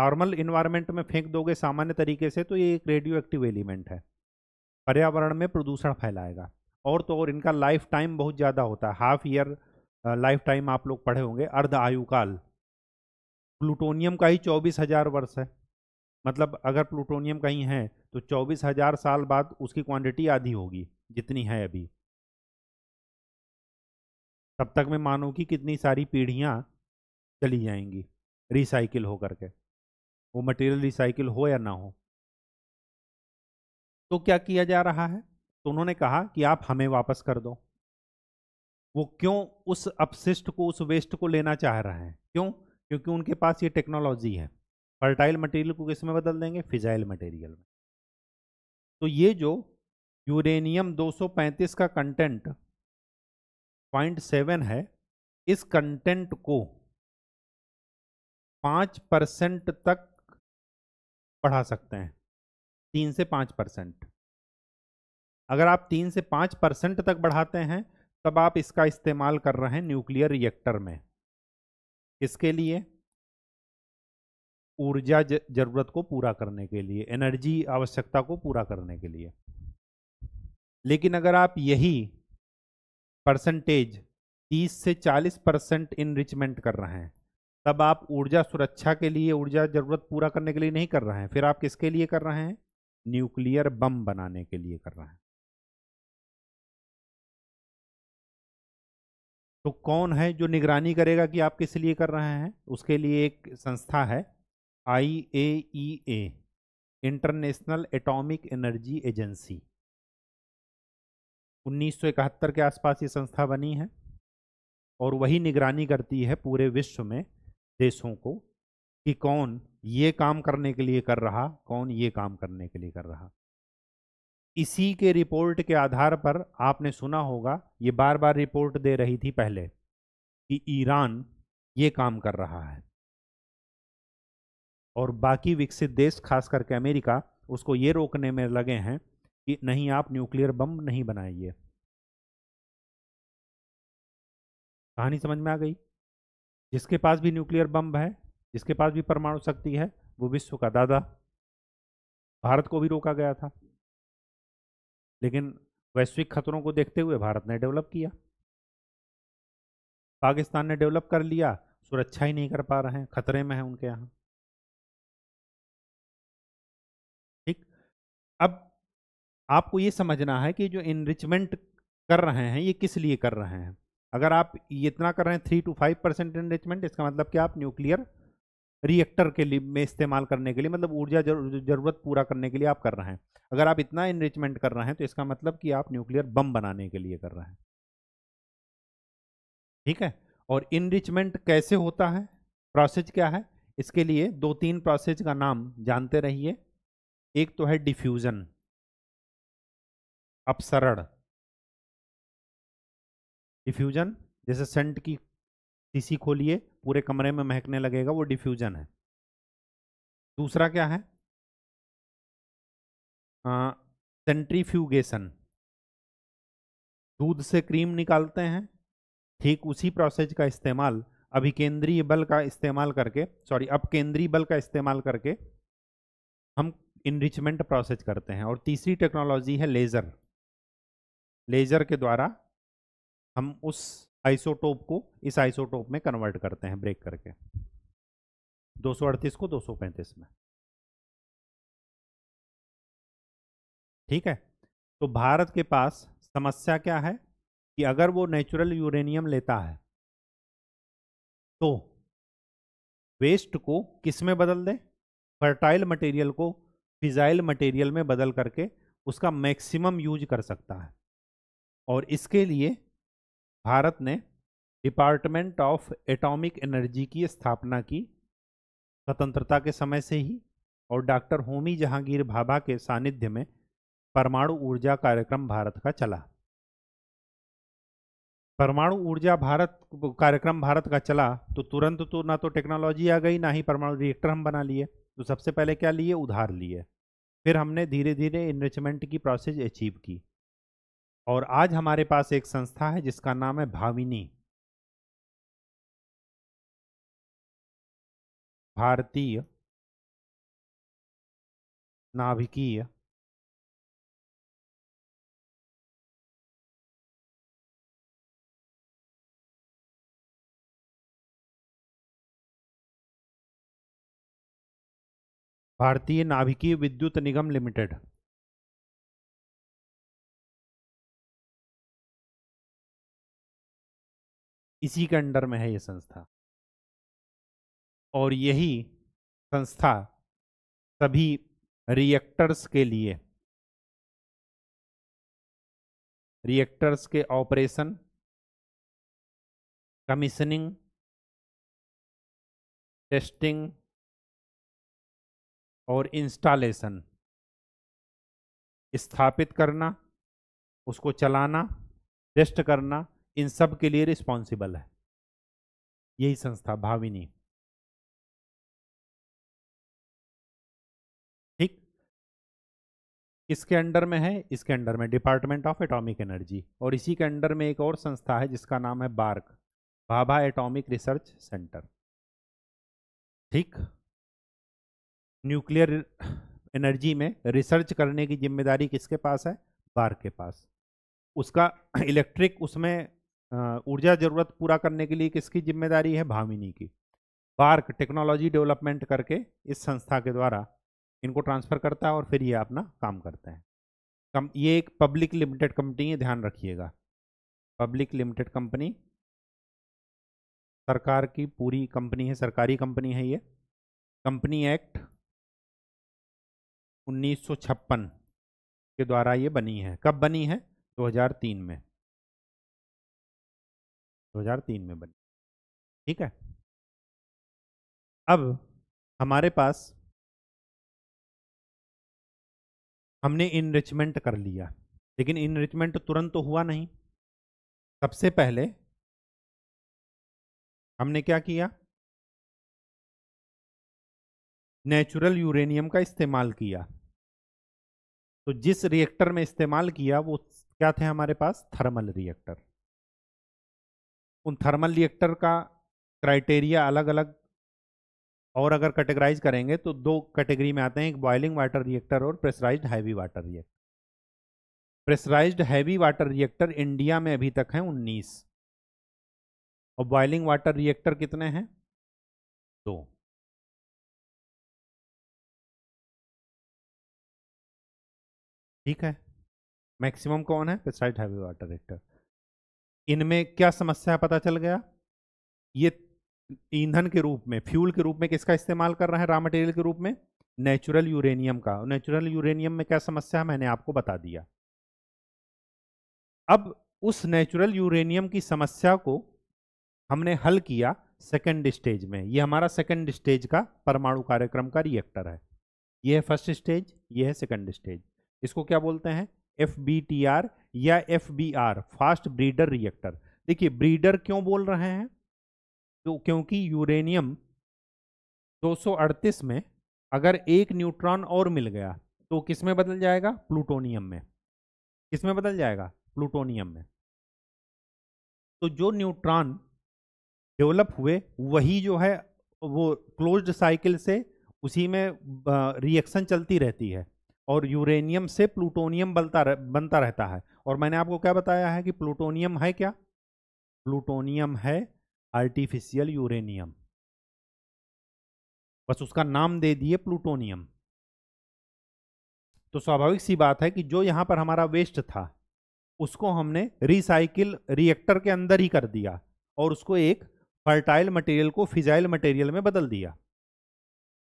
नॉर्मल इन्वायरमेंट में फेंक दोगे सामान्य तरीके से तो ये एक रेडियो एक्टिव एलिमेंट है पर्यावरण में प्रदूषण फैलाएगा और तो और इनका लाइफ टाइम बहुत ज़्यादा होता है हाफ ईयर लाइफ टाइम आप लोग पढ़े होंगे अर्ध आयुकाल प्लूटोनियम का ही चौबीस हज़ार वर्ष है मतलब अगर प्लूटोनियम कहीं है तो चौबीस हज़ार साल बाद उसकी क्वांटिटी आधी होगी जितनी है अभी तब तक मैं मानू कि कितनी सारी पीढ़ियाँ चली जाएंगी रिसाइकिल हो करके वो मटेरियल रिसाइकिल हो या ना हो तो क्या किया जा रहा है तो उन्होंने कहा कि आप हमें वापस कर दो वो क्यों उस अपशिष्ट को उस वेस्ट को लेना चाह रहे हैं क्यों क्योंकि उनके पास ये टेक्नोलॉजी है फर्टाइल मटेरियल को किस में बदल देंगे फिजाइल मटेरियल में तो ये जो यूरेनियम 235 का कंटेंट पॉइंट सेवन है इस कंटेंट को पाँच परसेंट तक बढ़ा सकते हैं तीन से पाँच परसेंट अगर आप तीन से पाँच परसेंट तक बढ़ाते हैं तब आप इसका इस्तेमाल कर रहे हैं न्यूक्लियर रिएक्टर में इसके लिए ऊर्जा जरूरत को पूरा करने के लिए एनर्जी आवश्यकता को पूरा करने के लिए लेकिन अगर आप यही परसेंटेज 30 से 40 परसेंट इनरिचमेंट कर रहे हैं तब आप ऊर्जा सुरक्षा के लिए ऊर्जा जरूरत पूरा करने के लिए नहीं कर रहे हैं फिर आप किसके लिए कर रहे हैं न्यूक्लियर बम बनाने के लिए कर रहे हैं तो कौन है जो निगरानी करेगा कि आप किस लिए कर रहे हैं उसके लिए एक संस्था है I A E A international atomic energy agency 1971 के आसपास ये संस्था बनी है और वही निगरानी करती है पूरे विश्व में देशों को कि कौन ये काम करने के लिए कर रहा कौन ये काम करने के लिए कर रहा इसी के रिपोर्ट के आधार पर आपने सुना होगा ये बार बार रिपोर्ट दे रही थी पहले कि ईरान ये काम कर रहा है और बाकी विकसित देश खास करके अमेरिका उसको ये रोकने में लगे हैं कि नहीं आप न्यूक्लियर बम नहीं बनाइए कहानी समझ में आ गई जिसके पास भी न्यूक्लियर बम है जिसके पास भी परमाणु शक्ति है वो विश्व का दादा भारत को भी रोका गया था लेकिन वैश्विक खतरों को देखते हुए भारत ने डेवलप किया पाकिस्तान ने डेवलप कर लिया सुरक्षा ही नहीं कर पा रहे हैं खतरे में है उनके यहां ठीक अब आपको ये समझना है कि जो इनरिचमेंट कर रहे हैं ये किस लिए कर रहे हैं अगर आप ये इतना कर रहे हैं three two five percent enrichment इसका मतलब कि आप न्यूक्लियर रिएक्टर के लिए में इस्तेमाल करने के लिए मतलब ऊर्जा जरूरत पूरा करने के लिए आप कर रहे हैं अगर आप इतना इनरिचमेंट कर रहे हैं तो इसका मतलब कि आप न्यूक्लियर बम बनाने के लिए कर रहे हैं ठीक है और इनरिचमेंट कैसे होता है प्रोसेस क्या है इसके लिए दो तीन प्रोसेस का नाम जानते रहिए एक तो है डिफ्यूजन अपसरण डिफ्यूजन जैसे सेंट की सीसी खोलिए पूरे कमरे में महकने लगेगा वो डिफ्यूजन है दूसरा क्या है सेंट्रीफ्यूगेशन दूध से क्रीम निकालते हैं ठीक उसी प्रोसेस का इस्तेमाल अभिकेंद्रीय बल का इस्तेमाल करके सॉरी अपकेंद्रीय बल का इस्तेमाल करके हम इनरिचमेंट प्रोसेस करते हैं और तीसरी टेक्नोलॉजी है लेज़र लेज़र के द्वारा हम उस आइसोटोप को इस आइसोटोप में कन्वर्ट करते हैं ब्रेक करके दो को दो में ठीक है तो भारत के पास समस्या क्या है कि अगर वो नेचुरल यूरेनियम लेता है तो वेस्ट को किस में बदल दे फर्टाइल मटेरियल को फिजाइल मटेरियल में बदल करके उसका मैक्सिमम यूज कर सकता है और इसके लिए भारत ने डिपार्टमेंट ऑफ एटॉमिक एनर्जी की स्थापना की स्वतंत्रता के समय से ही और डॉक्टर होमी जहांगीर भाभा के सानिध्य में परमाणु ऊर्जा कार्यक्रम भारत का चला परमाणु ऊर्जा भारत कार्यक्रम भारत का चला तो तुरंत तो ना तो टेक्नोलॉजी आ गई ना ही परमाणु रिएक्टर हम बना लिए तो सबसे पहले क्या लिए उधार लिए फिर हमने धीरे धीरे इन्वेस्टमेंट की प्रोसेस अचीव की और आज हमारे पास एक संस्था है जिसका नाम है भाविनी भारतीय नाभिकीय भारतीय नाभिकीय विद्युत निगम लिमिटेड इसी के अंडर में है ये संस्था और यही संस्था सभी रिएक्टर्स के लिए रिएक्टर्स के ऑपरेशन कमीशनिंग टेस्टिंग और इंस्टॉलेशन स्थापित करना उसको चलाना टेस्ट करना इन सब के लिए रिस्पॉन्सिबल है यही संस्था भाविनी ठीक इसके अंडर में है इसके अंडर में डिपार्टमेंट ऑफ एटॉमिक एनर्जी और इसी के अंडर में एक और संस्था है जिसका नाम है BARC Bhabha atomic research centre ठीक न्यूक्लियर एनर्जी में रिसर्च करने की जिम्मेदारी किसके पास है बार के पास उसका इलेक्ट्रिक उसमें ऊर्जा ज़रूरत पूरा करने के लिए किसकी जिम्मेदारी है भामिनी की बार्क टेक्नोलॉजी डेवलपमेंट करके इस संस्था के द्वारा इनको ट्रांसफ़र करता है और फिर ये अपना काम करते हैं कम ये एक पब्लिक लिमिटेड कंपनी है ध्यान रखिएगा पब्लिक लिमिटेड कंपनी सरकार की पूरी कंपनी है सरकारी कंपनी है ये कंपनी एक्ट उन्नीस के द्वारा ये बनी है कब बनी है 2003 में 2003 में बनी ठीक है अब हमारे पास हमने इनरिचमेंट कर लिया लेकिन इनरिचमेंट तुरंत तो हुआ नहीं सबसे पहले हमने क्या किया नेचुरल यूरेनियम का इस्तेमाल किया तो जिस रिएक्टर में इस्तेमाल किया वो क्या थे हमारे पास थर्मल रिएक्टर उन थर्मल रिएक्टर का क्राइटेरिया अलग अलग और अगर कैटेगराइज करेंगे तो दो कैटेगरी में आते हैं एक बॉयलिंग वाटर रिएक्टर और pressurised heavy water reactor pressurised heavy water reactor India में अभी तक हैं उन्नीस और बॉयलिंग वाटर रिएक्टर कितने हैं दो ठीक है मैक्सिमम कौन है पेस्टाइड हैवी वाटर रिएक्टर इनमें क्या समस्या पता चल गया ये ईंधन के रूप में फ्यूल के रूप में किसका इस्तेमाल कर रहा है रॉ मटेरियल के रूप में नेचुरल यूरेनियम का नेचुरल यूरेनियम में क्या समस्या है मैंने आपको बता दिया अब उस नेचुरल यूरेनियम की समस्या को हमने हल किया सेकेंड स्टेज में ये हमारा सेकेंड स्टेज का परमाणु कार्यक्रम का रिएक्टर है ये है फर्स्ट स्टेज ये है सेकेंड स्टेज इसको क्या बोलते हैं एफ बी टी आर या F B R fast breeder reactor देखिए ब्रीडर क्यों बोल रहे हैं तो क्योंकि यूरेनियम 238 में अगर एक न्यूट्रॉन और मिल गया तो किस में बदल जाएगा प्लूटोनियम में किस में बदल जाएगा प्लूटोनियम में तो जो न्यूट्रॉन डेवलप हुए वही जो है वो क्लोज्ड साइकिल से उसी में रिएक्शन चलती रहती है और यूरेनियम से प्लूटोनियम बनता रह, बनता रहता है और मैंने आपको क्या बताया है कि प्लूटोनियम है क्या प्लूटोनियम है आर्टिफिशियल यूरेनियम बस उसका नाम दे दिए प्लूटोनियम तो स्वाभाविक सी बात है कि जो यहां पर हमारा वेस्ट था उसको हमने रिसाइकिल रिएक्टर के अंदर ही कर दिया और उसको एक फर्टाइल मटेरियल को फिजाइल मटेरियल में बदल दिया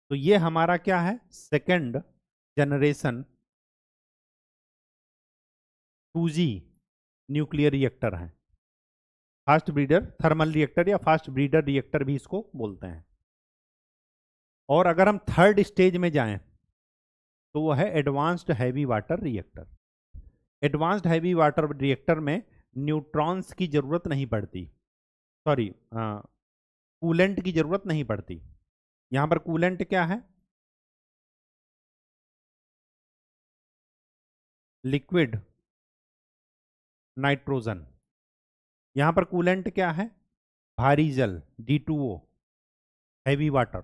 तो ये हमारा क्या है second generation 2G nuclear reactor हैं फास्ट ब्रीडर थर्मल रिएक्टर या फास्ट ब्रीडर रिएक्टर भी इसको बोलते हैं और अगर हम थर्ड स्टेज में जाएं तो वह है advanced heavy water reactor advanced heavy water reactor में न्यूट्रॉन्स की ज़रूरत नहीं पड़ती सॉरी कूलेंट की ज़रूरत नहीं पड़ती यहाँ पर कूलेंट क्या है लिक्विड नाइट्रोजन यहां पर कूलेंट क्या है भारी जल D two O heavy water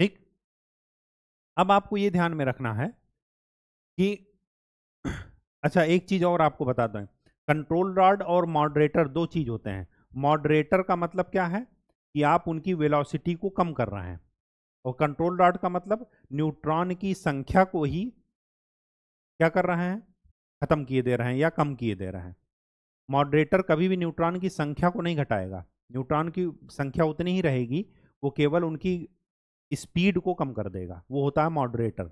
ठीक अब आपको यह ध्यान में रखना है कि अच्छा एक चीज और आपको बता दें कंट्रोल रॉड और मॉडरेटर दो चीज होते हैं मॉडरेटर का मतलब क्या है कि आप उनकी वेलोसिटी को कम कर रहे हैं और कंट्रोल डॉट का मतलब न्यूट्रॉन की संख्या को ही क्या कर रहे हैं खत्म किए दे रहे हैं या कम किए दे रहे हैं मॉडरेटर कभी भी न्यूट्रॉन की संख्या को नहीं घटाएगा न्यूट्रॉन की संख्या उतनी ही रहेगी वो केवल उनकी स्पीड को कम कर देगा वो होता है मॉडरेटर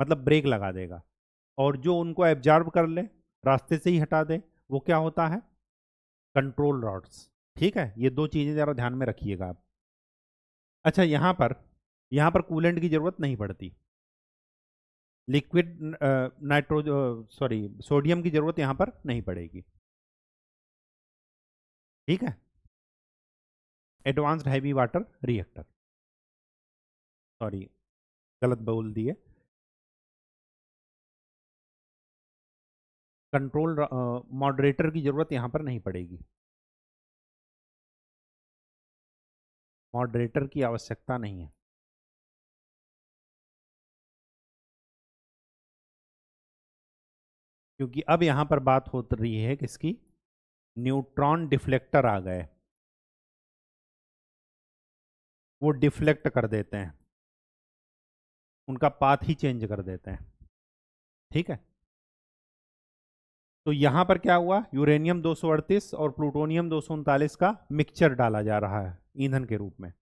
मतलब ब्रेक लगा देगा और जो उनको एब्जॉर्ब कर ले रास्ते से ही हटा दे वो क्या होता है कंट्रोल रॉड्स ठीक है ये दो चीज़ें ज़रा ध्यान में रखिएगा आप अच्छा यहाँ पर यहां पर कूलेंट की ज़रूरत नहीं पड़ती लिक्विड नाइट्रोज सॉरी सोडियम की ज़रूरत यहां पर नहीं पड़ेगी ठीक है advanced heavy water reactor sorry गलत बोल दिए कंट्रोल मॉडरेटर की ज़रूरत यहां पर नहीं पड़ेगी मॉडरेटर की आवश्यकता नहीं है क्योंकि अब यहाँ पर बात हो रही है किसकी न्यूट्रॉन डिफ्लेक्टर आ गए वो डिफ्लेक्ट कर देते हैं उनका पाथ ही चेंज कर देते हैं ठीक है तो यहां पर क्या हुआ यूरेनियम दो और प्लूटोनियम दो का मिक्सचर डाला जा रहा है ईंधन के रूप में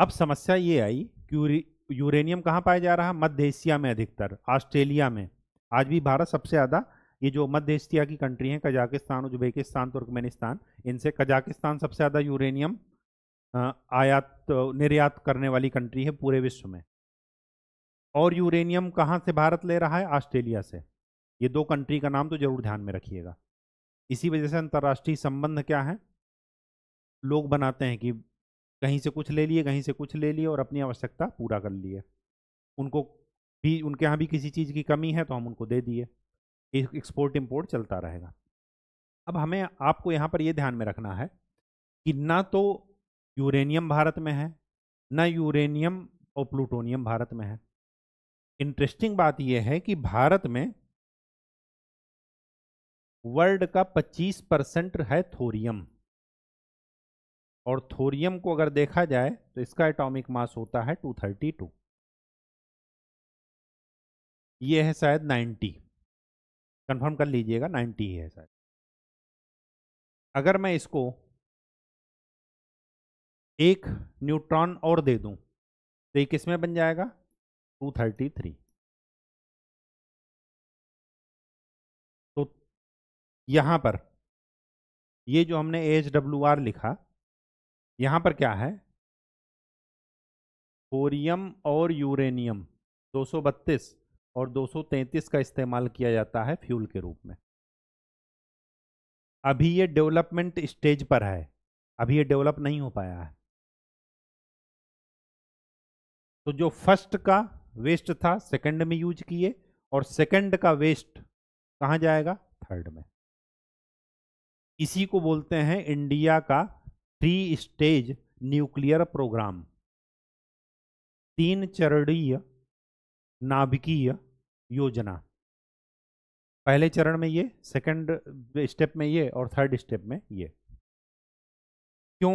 अब समस्या ये आई कि यूरेनियम कहाँ पाया जा रहा है मध्य एशिया में अधिकतर ऑस्ट्रेलिया में आज भी भारत सबसे ज़्यादा ये जो मध्य एशिया की कंट्री हैं कजाकिस्तान उज्बेकिस्तान तुर्कमेनिस्तान इनसे कजाकिस्तान सबसे ज़्यादा यूरेनियम आयात निर्यात करने वाली कंट्री है पूरे विश्व में और यूरेनियम कहाँ से भारत ले रहा है ऑस्ट्रेलिया से ये दो कंट्री का नाम तो ज़रूर ध्यान में रखिएगा इसी वजह से अंतर्राष्ट्रीय संबंध क्या है लोग बनाते हैं कि कहीं से कुछ ले लिए कहीं से कुछ ले लिए और अपनी आवश्यकता पूरा कर लिए उनको भी उनके यहाँ भी किसी चीज़ की कमी है तो हम उनको दे दिए एक्सपोर्ट इम्पोर्ट चलता रहेगा अब हमें आपको यहाँ पर यह ध्यान में रखना है कि ना तो यूरेनियम भारत में है ना यूरेनियम और प्लूटोनियम भारत में है इंटरेस्टिंग बात यह है कि भारत में वर्ल्ड का 25 परसेंट है थोरियम और थोरियम को अगर देखा जाए तो इसका एटॉमिक मास होता है 232 ये है शायद 90 कंफर्म कर लीजिएगा 90 ही है शायद अगर मैं इसको एक न्यूट्रॉन और दे दूं तो ये किस में बन जाएगा 233 तो यहां पर ये जो हमने एच डब्ल्यू आर लिखा यहां पर क्या है थोरियम और यूरेनियम 232 और 233 का इस्तेमाल किया जाता है फ्यूल के रूप में अभी ये डेवलपमेंट स्टेज पर है अभी ये डेवलप नहीं हो पाया है तो जो फर्स्ट का वेस्ट था सेकंड में यूज किए और सेकंड का वेस्ट कहा जाएगा थर्ड में इसी को बोलते हैं इंडिया का थ्री स्टेज न्यूक्लियर प्रोग्राम तीन चरणीय नाभिकीय योजना पहले चरण में ये सेकंड स्टेप में ये और थर्ड स्टेप में ये क्यों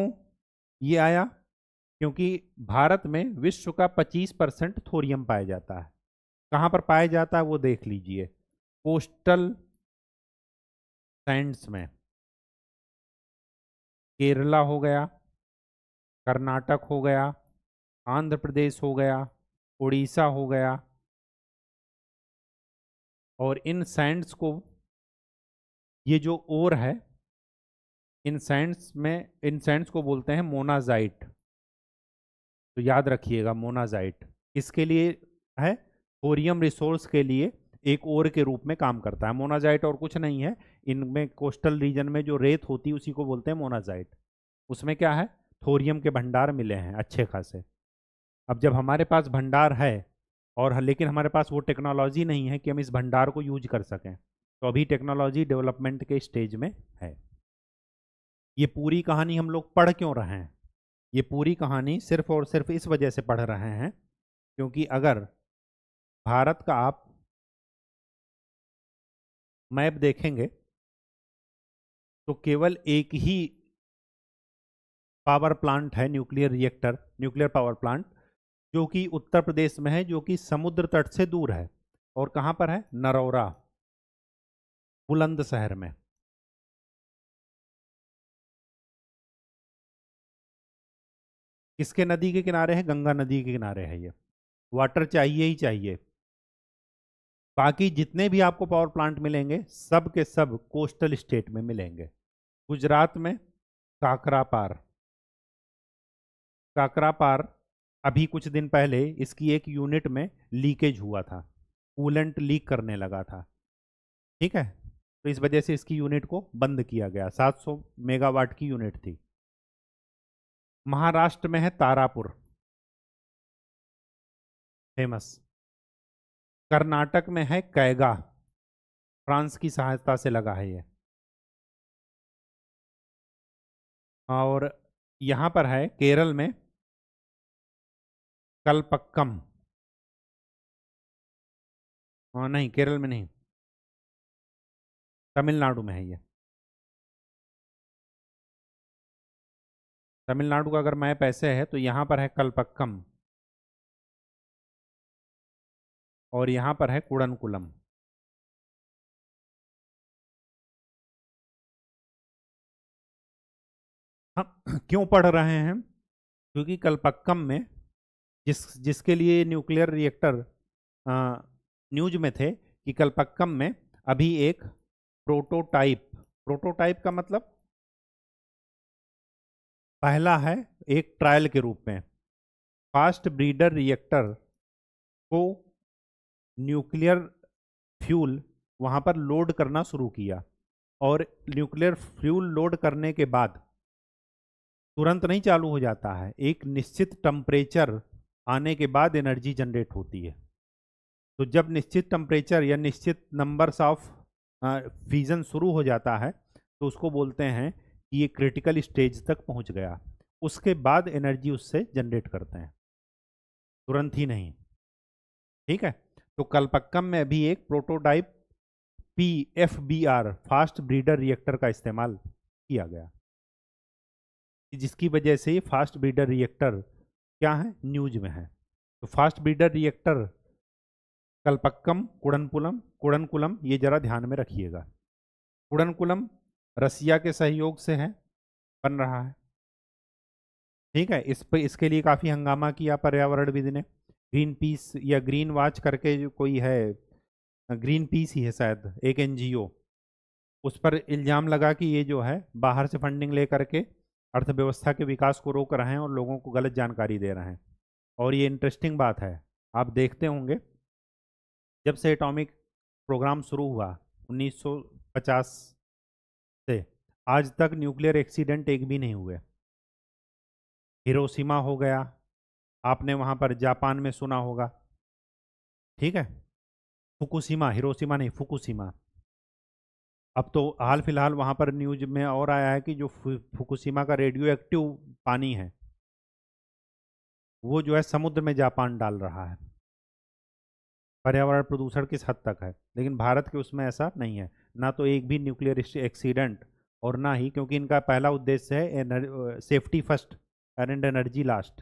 ये आया क्योंकि भारत में विश्व का 25 परसेंट थोरियम पाया जाता है कहाँ पर पाया जाता है वो देख लीजिए कोस्टल सैंड्स में केरला हो गया कर्नाटक हो गया आंध्र प्रदेश हो गया उड़ीसा हो गया और इन सैंड्स को ये जो ओर है इन सैंड्स में इन सैंड्स को बोलते हैं मोनाजाइट तो याद रखिएगा मोनाजाइट इसके लिए है थोरियम रिसोर्स के लिए एक ओर के रूप में काम करता है मोनाजाइट और कुछ नहीं है इनमें कोस्टल रीजन में जो रेत होती है उसी को बोलते हैं मोनाजाइट उसमें क्या है थोरियम के भंडार मिले हैं अच्छे खासे अब जब हमारे पास भंडार है और लेकिन हमारे पास वो टेक्नोलॉजी नहीं है कि हम इस भंडार को यूज कर सकें तो अभी टेक्नोलॉजी डेवलपमेंट के स्टेज में है ये पूरी कहानी हम लोग पढ़ क्यों रहे हैं ये पूरी कहानी सिर्फ और सिर्फ इस वजह से पढ़ रहे हैं क्योंकि अगर भारत का आप मैप देखेंगे तो केवल एक ही पावर प्लांट है nuclear reactor nuclear power plant जो कि उत्तर प्रदेश में है जो कि समुद्र तट से दूर है और कहां पर है नरौरा बुलंद शहर में किसके नदी के किनारे है गंगा नदी के किनारे है ये वाटर चाहिए ही चाहिए बाकी जितने भी आपको पावर प्लांट मिलेंगे सब के सब कोस्टल स्टेट में मिलेंगे गुजरात में काकरापार काकरापार अभी कुछ दिन पहले इसकी एक यूनिट में लीकेज हुआ था कूलेंट लीक करने लगा था ठीक है तो इस वजह से इसकी यूनिट को बंद किया गया 700 मेगावाट की यूनिट थी महाराष्ट्र में है तारापुर फेमस कर्नाटक में है कैगा फ्रांस की सहायता से लगा है ये और यहाँ पर है केरल में कलपक्कम हाँ नहीं केरल में नहीं तमिलनाडु में है ये तमिलनाडु का अगर मैप ऐसे है तो यहां पर है कलपक्कम और यहां पर है कुड़नकुलम हाँ क्यों पढ़ रहे हैं क्योंकि कलपक्कम में जिस जिसके लिए न्यूक्लियर रिएक्टर न्यूज में थे कि कल्पक्कम में अभी एक प्रोटोटाइप प्रोटोटाइप का मतलब पहला है एक ट्रायल के रूप में फास्ट ब्रीडर रिएक्टर को न्यूक्लियर फ्यूल वहाँ पर लोड करना शुरू किया और न्यूक्लियर फ्यूल लोड करने के बाद तुरंत नहीं चालू हो जाता है एक निश्चित टम्परेचर आने के बाद एनर्जी जनरेट होती है तो जब निश्चित टम्परेचर या निश्चित नंबर्स ऑफ फीजन शुरू हो जाता है तो उसको बोलते हैं कि ये क्रिटिकल स्टेज तक पहुंच गया उसके बाद एनर्जी उससे जनरेट करते हैं तुरंत ही नहीं ठीक है तो कलपक्कम में अभी एक prototype P F B R fast breeder reactor का इस्तेमाल किया गया जिसकी वजह से फास्ट ब्रीडर रिएक्टर क्या है न्यूज में है तो fast breeder reactor Kalpakkam Kudankulam Kudankulam ये जरा ध्यान में रखिएगा कुड़नकुलम रसिया के सहयोग से है बन रहा है ठीक है इस पर इसके लिए काफ़ी हंगामा किया पर्यावरणविद ने ग्रीन पीस या ग्रीन वाच करके जो कोई है ग्रीन पीस ही है शायद एक एनजीओ उस पर इल्ज़ाम लगा कि ये जो है बाहर से फंडिंग ले करके अर्थव्यवस्था के विकास को रोक रहे हैं और लोगों को गलत जानकारी दे रहे हैं और ये इंटरेस्टिंग बात है आप देखते होंगे जब से एटॉमिक प्रोग्राम शुरू हुआ 1950 से आज तक न्यूक्लियर एक्सीडेंट एक भी नहीं हुए हिरोशिमा हो गया आपने वहाँ पर जापान में सुना होगा ठीक है फुकुशिमा हिरोशिमा नहीं फुकुशिमा अब तो हाल फिलहाल वहाँ पर न्यूज में और आया है कि जो फुकुशिमा का रेडियो एक्टिव पानी है वो जो है समुद्र में जापान डाल रहा है पर्यावरण प्रदूषण किस हद तक है लेकिन भारत के उसमें ऐसा नहीं है ना तो एक भी न्यूक्लियर एक्सीडेंट और ना ही क्योंकि इनका पहला उद्देश्य है safety first and energy last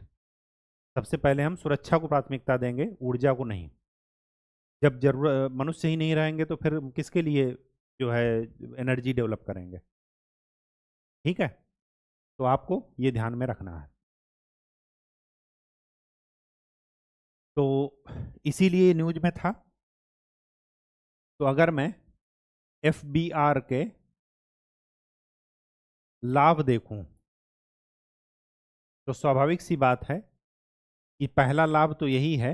सबसे पहले हम सुरक्षा को प्राथमिकता देंगे ऊर्जा को नहीं जब जरूर मनुष्य ही नहीं रहेंगे तो फिर किसके लिए जो है एनर्जी डेवलप करेंगे ठीक है तो आपको ये ध्यान में रखना है तो इसीलिए न्यूज में था तो अगर मैं एफ के लाभ देखूं तो स्वाभाविक सी बात है कि पहला लाभ तो यही है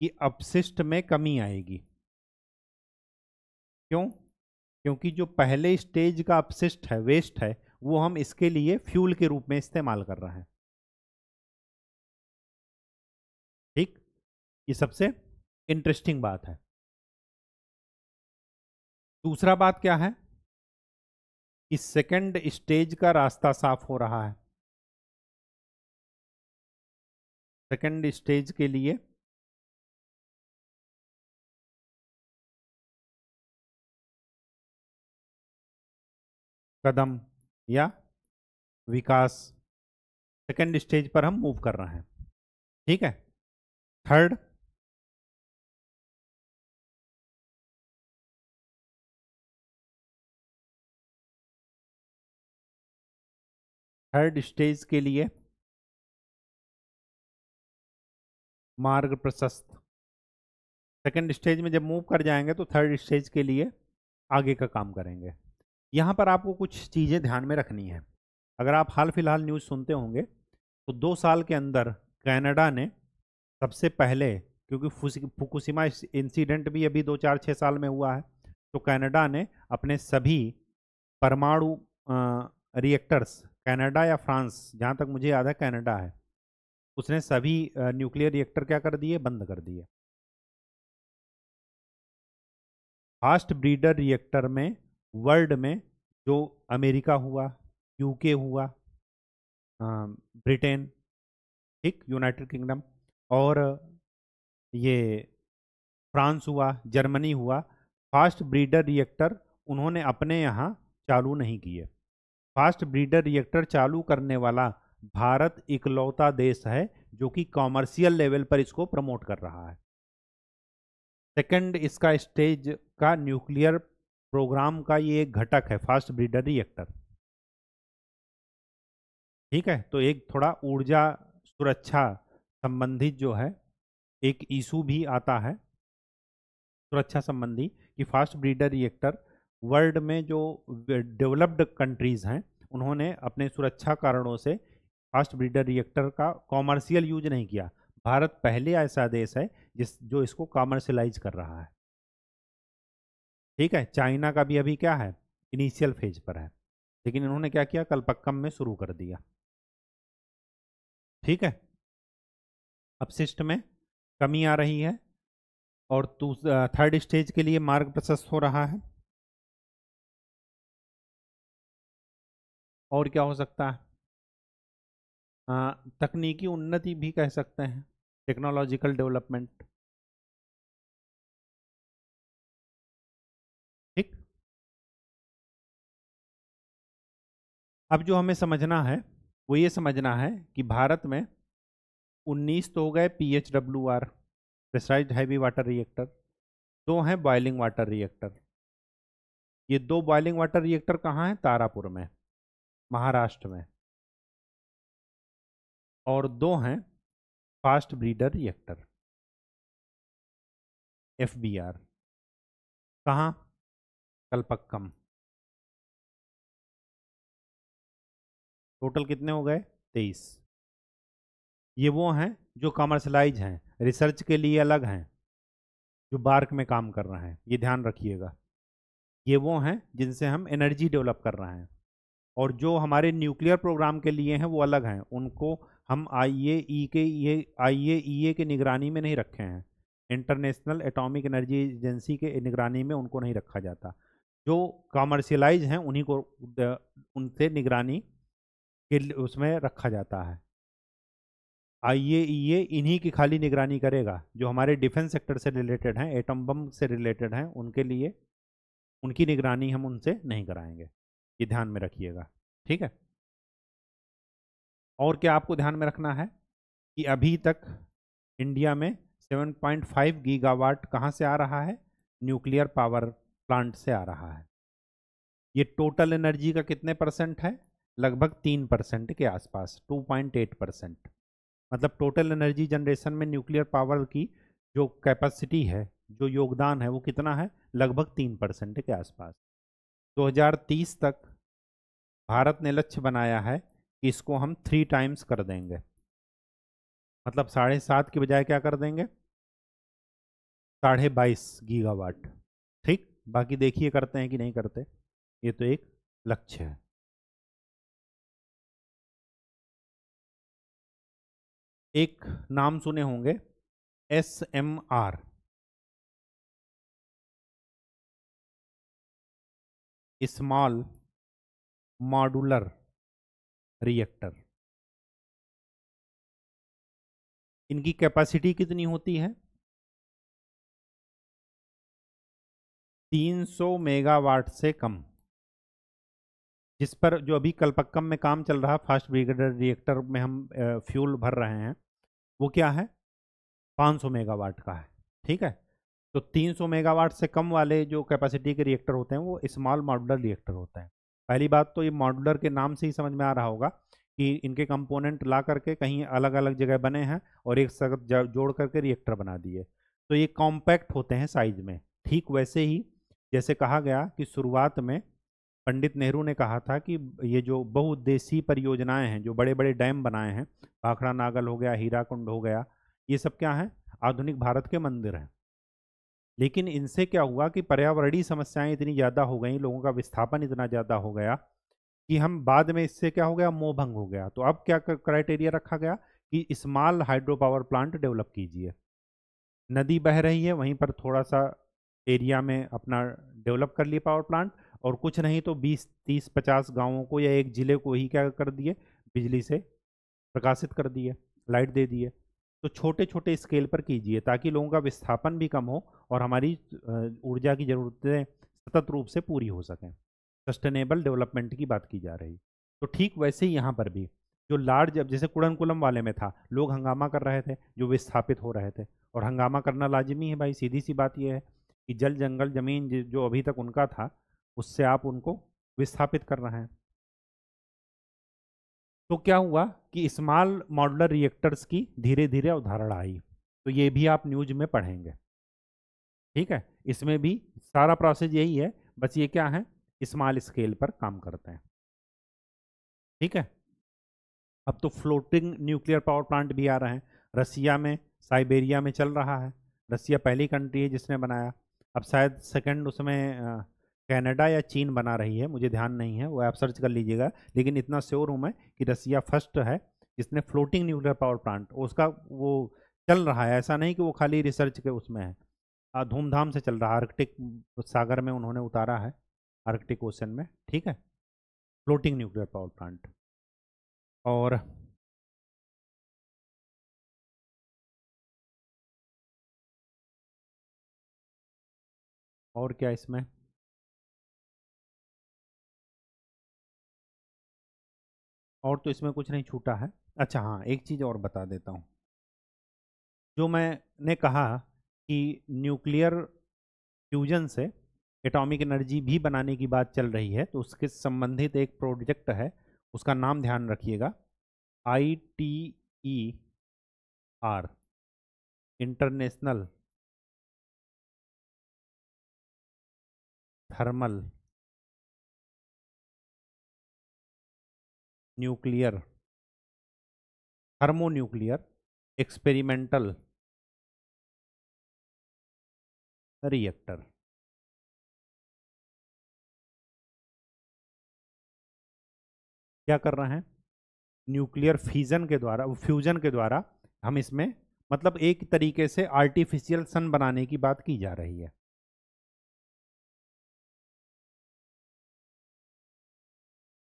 कि अपशिष्ट में कमी आएगी क्यों क्योंकि जो पहले स्टेज का अपशिष्ट है वेस्ट है वो हम इसके लिए फ्यूल के रूप में इस्तेमाल कर रहे हैं ठीक ये सबसे इंटरेस्टिंग बात है दूसरा बात क्या है कि सेकंड स्टेज का रास्ता साफ हो रहा है सेकंड स्टेज के लिए कदम या विकास सेकेंड स्टेज पर हम मूव कर रहे हैं ठीक है थर्ड थर्ड स्टेज के लिए मार्ग प्रशस्त सेकेंड स्टेज में जब मूव कर जाएंगे तो थर्ड स्टेज के लिए आगे का काम करेंगे यहाँ पर आपको कुछ चीज़ें ध्यान में रखनी है अगर आप हाल फिलहाल न्यूज़ सुनते होंगे तो दो साल के अंदर कनाडा ने सबसे पहले क्योंकि फुकुशिमा इंसिडेंट भी अभी दो चार छः साल में हुआ है तो कनाडा ने अपने सभी परमाणु रिएक्टर्स कनाडा या फ्रांस जहाँ तक मुझे याद है कनाडा है उसने सभी न्यूक्लियर रिएक्टर क्या कर दिए बंद कर दिए फास्ट ब्रीडर रिएक्टर में वर्ल्ड में जो अमेरिका हुआ यूके हुआ ब्रिटेन ठीक यूनाइटेड किंगडम और ये फ्रांस हुआ जर्मनी हुआ फास्ट ब्रीडर रिएक्टर उन्होंने अपने यहाँ चालू नहीं किए फास्ट ब्रीडर रिएक्टर चालू करने वाला भारत इकलौता देश है जो कि कॉमर्शियल लेवल पर इसको प्रमोट कर रहा है सेकंड इसका स्टेज का न्यूक्लियर प्रोग्राम का ये एक घटक है फास्ट ब्रीडर रिएक्टर ठीक है तो एक थोड़ा ऊर्जा सुरक्षा संबंधित जो है एक इशू भी आता है सुरक्षा संबंधी कि फास्ट ब्रीडर रिएक्टर वर्ल्ड में जो डेवलप्ड कंट्रीज़ हैं उन्होंने अपने सुरक्षा कारणों से फास्ट ब्रीडर रिएक्टर का कॉमर्शियल यूज नहीं किया भारत पहले ऐसा देश है जिस जो इसको कॉमर्शलाइज कर रहा है ठीक है चाइना का भी अभी क्या है इनिशियल फेज पर है लेकिन इन्होंने क्या किया कलपक्कम में शुरू कर दिया ठीक है अपशिष्ट में कमी आ रही है और थर्ड स्टेज के लिए मार्ग प्रशस्त हो रहा है और क्या हो सकता है तकनीकी उन्नति भी कह सकते हैं टेक्नोलॉजिकल डेवलपमेंट अब जो हमें समझना है वो ये समझना है कि भारत में 19 तो हो गए P H W R pressurised heavy water reactor दो हैं बॉयलिंग वाटर रिएक्टर ये दो बॉयलिंग वाटर रिएक्टर कहाँ हैं तारापुर में महाराष्ट्र में और दो हैं fast breeder reactor F B R कहाँ कल्पक्कम टोटल कितने हो गए तेईस ये वो हैं जो कॉमर्शलाइज हैं रिसर्च के लिए अलग हैं जो बार्क में काम कर रहे हैं ये ध्यान रखिएगा ये वो हैं जिनसे हम एनर्जी डेवलप कर रहे हैं और जो हमारे न्यूक्लियर प्रोग्राम के लिए हैं वो अलग हैं उनको हम आई ई e के ये आई ई e के निगरानी में नहीं रखे हैं इंटरनेशनल एटॉमिक एनर्जी एजेंसी के निगरानी में उनको नहीं रखा जाता जो कॉमर्शियलाइज हैं उन्हीं को उनसे निगरानी के उसमें रखा जाता है आइए ये इन्हीं की खाली निगरानी करेगा जो हमारे डिफेंस सेक्टर से रिलेटेड हैं एटम बम से रिलेटेड हैं उनके लिए उनकी निगरानी हम उनसे नहीं कराएंगे ये ध्यान में रखिएगा ठीक है और क्या आपको ध्यान में रखना है कि अभी तक इंडिया में 7.5 गीगावाट कहाँ से आ रहा है न्यूक्लियर पावर प्लांट से आ रहा है ये टोटल एनर्जी का कितने परसेंट है लगभग तीन परसेंट के आसपास टू पॉइंट एट परसेंट मतलब टोटल एनर्जी जनरेशन में न्यूक्लियर पावर की जो कैपेसिटी है जो योगदान है वो कितना है लगभग तीन परसेंट के आसपास 2030 तक भारत ने लक्ष्य बनाया है कि इसको हम थ्री टाइम्स कर देंगे मतलब साढ़े सात के बजाय क्या कर देंगे साढ़े बाईस गीगावाट ठीक बाकी देखिए करते हैं कि नहीं करते ये तो एक लक्ष्य है एक नाम सुने होंगे S M R small modular reactor इनकी कैपेसिटी कितनी होती है 300 मेगावाट से कम जिस पर जो अभी कलपक्कम में काम चल रहा फास्ट ब्रिगेडर रिएक्टर में हम फ्यूल भर रहे हैं वो क्या है 500 मेगावाट का है ठीक है तो 300 मेगावाट से कम वाले जो कैपेसिटी के रिएक्टर होते हैं वो स्मॉल मॉडुलर रिएक्टर होते हैं पहली बात तो ये मॉडुलर के नाम से ही समझ में आ रहा होगा कि इनके कंपोनेंट ला करके कहीं अलग अलग जगह बने हैं और एक सख्त जोड़ करके रिएक्टर बना दिए तो ये कॉम्पैक्ट होते हैं साइज में ठीक वैसे ही जैसे कहा गया कि शुरुआत में पंडित नेहरू ने कहा था कि ये जो बहुउद्देशीय परियोजनाएं हैं जो बड़े बड़े डैम बनाए हैं भाखड़ा नागल हो गया हीरा कुंड हो गया ये सब क्या है आधुनिक भारत के मंदिर हैं लेकिन इनसे क्या हुआ कि पर्यावरणीय समस्याएं इतनी ज़्यादा हो गई लोगों का विस्थापन इतना ज़्यादा हो गया कि हम बाद में इससे क्या हो गया मोहभंग हो गया तो अब क्या क्राइटेरिया रखा गया कि small hydro power plant develop कीजिए नदी बह रही है वहीं पर थोड़ा सा एरिया में अपना डेवलप कर लिए पावर प्लांट और कुछ नहीं तो 20, 30, 50 गांवों को या एक ज़िले को ही क्या कर दिए बिजली से प्रकाशित कर दिए लाइट दे दिए तो छोटे छोटे स्केल पर कीजिए ताकि लोगों का विस्थापन भी कम हो और हमारी ऊर्जा की ज़रूरतें सतत रूप से पूरी हो सकें सस्टेनेबल डेवलपमेंट की बात की जा रही तो ठीक वैसे ही यहाँ पर भी जो लार्ज अब जैसे कुड़नकुलम वाले में था लोग हंगामा कर रहे थे जो विस्थापित हो रहे थे और हंगामा करना लाजमी है भाई सीधी सी बात यह है कि जल जंगल ज़मीन जो अभी तक उनका था उससे आप उनको विस्थापित कर रहे हैं तो क्या हुआ कि स्मॉल मॉडलर रिएक्टर्स की धीरे धीरे उदाहरण आई तो ये भी आप न्यूज में पढ़ेंगे ठीक है इसमें भी सारा प्रोसेस यही है बस ये क्या है स्मॉल स्केल पर काम करते हैं ठीक है अब तो फ्लोटिंग न्यूक्लियर पावर प्लांट भी आ रहे हैं रसिया में साइबेरिया में चल रहा है रसिया पहली कंट्री है जिसने बनाया अब शायद सेकंड उसमें कनाडा या चीन बना रही है मुझे ध्यान नहीं है वो आप सर्च कर लीजिएगा लेकिन इतना श्योर हूँ मैं कि रसिया फर्स्ट है जिसने फ्लोटिंग न्यूक्लियर पावर प्लांट उसका वो चल रहा है ऐसा नहीं कि वो खाली रिसर्च के उसमें है धूमधाम से चल रहा है आर्कटिक सागर में उन्होंने उतारा है आर्कटिक ओशन में ठीक है फ्लोटिंग न्यूक्लियर पावर प्लांट और और क्या इसमें और तो इसमें कुछ नहीं छूटा है अच्छा हाँ एक चीज़ और बता देता हूँ जो मैंने कहा कि न्यूक्लियर फ्यूजन से एटॉमिक एनर्जी भी बनाने की बात चल रही है तो उसके संबंधित एक प्रोजेक्ट है उसका नाम ध्यान रखिएगा I T E R international thermal nuclear thermonuclear experimental reactor क्या कर रहे हैं न्यूक्लियर फ्यूजन के द्वारा फ्यूजन के द्वारा हम इसमें मतलब एक तरीके से आर्टिफिशियल सन बनाने की बात की जा रही है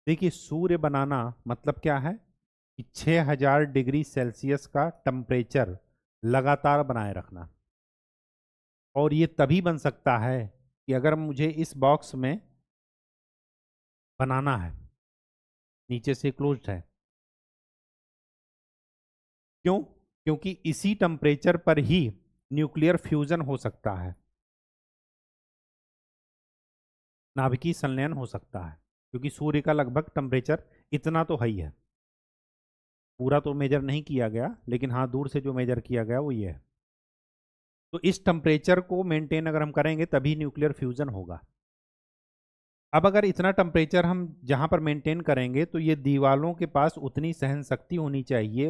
देखिए सूर्य बनाना मतलब क्या है कि 6000 डिग्री सेल्सियस का टम्परेचर लगातार बनाए रखना और ये तभी बन सकता है कि अगर मुझे इस बॉक्स में बनाना है नीचे से क्लोज्ड है क्यों क्योंकि इसी टम्परेचर पर ही न्यूक्लियर फ्यूजन हो सकता है नाभिकीय संलयन हो सकता है क्योंकि सूर्य का लगभग टेम्परेचर इतना तो हाई है पूरा तो मेजर नहीं किया गया लेकिन हाँ दूर से जो मेजर किया गया वो ये है तो इस टेम्परेचर को मेंटेन अगर हम करेंगे तभी न्यूक्लियर फ्यूजन होगा अब अगर इतना टेम्परेचर हम जहाँ पर मेंटेन करेंगे तो ये दीवालों के पास उतनी सहन शक्ति होनी चाहिए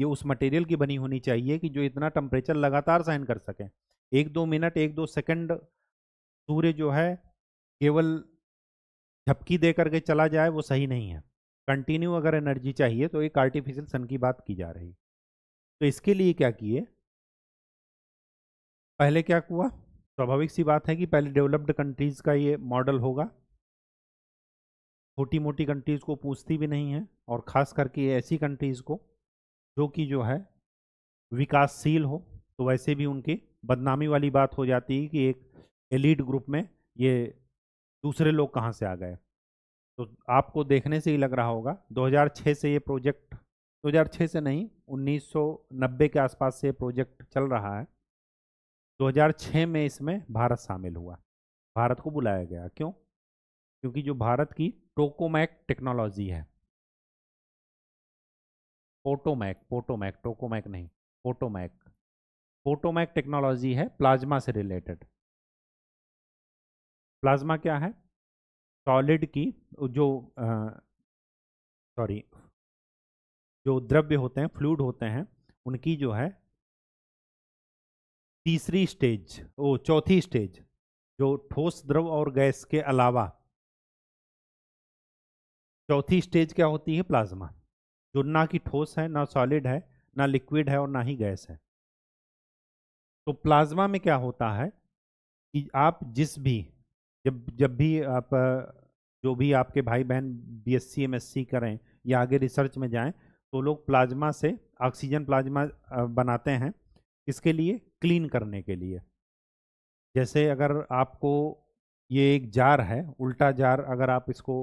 ये उस मटेरियल की बनी होनी चाहिए कि जो इतना टेम्परेचर लगातार सहन कर सकें एक दो मिनट एक दो सेकंड सूर्य जो है केवल झपकी दे करके चला जाए वो सही नहीं है कंटिन्यू अगर एनर्जी चाहिए तो एक आर्टिफिशियल सन की बात की जा रही तो इसके लिए क्या किए पहले क्या हुआ स्वाभाविक सी बात है कि पहले डेवलप्ड कंट्रीज़ का ये मॉडल होगा छोटी मोटी कंट्रीज़ को पूछती भी नहीं है और ख़ास करके ऐसी कंट्रीज़ को जो कि जो है विकासशील हो तो वैसे भी उनकी बदनामी वाली बात हो जाती है कि एक एलिट ग्रुप में ये दूसरे लोग कहाँ से आ गए तो आपको देखने से ही लग रहा होगा 2006 से ये प्रोजेक्ट 2006 से नहीं 1990 के आसपास से प्रोजेक्ट चल रहा है 2006 में इसमें भारत शामिल हुआ भारत को बुलाया गया क्यों क्योंकि जो भारत की टोकोमैक टेक्नोलॉजी है पोटोमैक पोटोमैक टोकोमैक नहीं पोटोमैक पोटोमैक टेक्नोलॉजी है प्लाज्मा से रिलेटेड प्लाज्मा क्या है सॉलिड की जो सॉरी जो द्रव्य होते हैं फ्लूड होते हैं उनकी जो है तीसरी स्टेज वो चौथी स्टेज जो ठोस द्रव और गैस के अलावा चौथी स्टेज क्या होती है प्लाज्मा जो ना कि ठोस है ना सॉलिड है ना लिक्विड है और ना ही गैस है तो प्लाज्मा में क्या होता है कि आप जिस भी जब जब भी आप जो भी आपके भाई बहन B S C M S C करें या आगे रिसर्च में जाएं तो लोग प्लाज्मा से ऑक्सीजन प्लाज्मा बनाते हैं इसके लिए क्लीन करने के लिए जैसे अगर आपको ये एक जार है उल्टा जार अगर आप इसको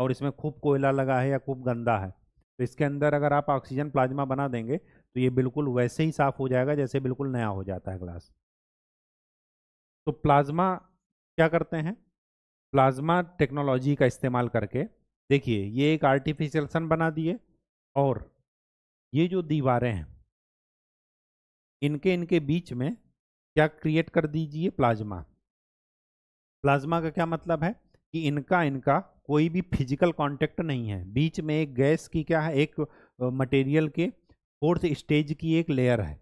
और इसमें खूब कोयला लगा है या खूब गंदा है तो इसके अंदर अगर आप ऑक्सीजन प्लाज्मा बना देंगे तो ये बिल्कुल वैसे ही साफ़ हो जाएगा जैसे बिल्कुल नया हो जाता है ग्लास तो प्लाज्मा क्या करते हैं प्लाज्मा टेक्नोलॉजी का इस्तेमाल करके देखिए ये एक आर्टिफिशियल सन बना दिए और ये जो दीवारें हैं इनके इनके बीच में क्या क्रिएट कर दीजिए प्लाज्मा प्लाज्मा का क्या मतलब है कि इनका इनका कोई भी फिजिकल कांटेक्ट नहीं है बीच में एक गैस की क्या है एक मटेरियल के फोर्थ स्टेज की एक लेयर है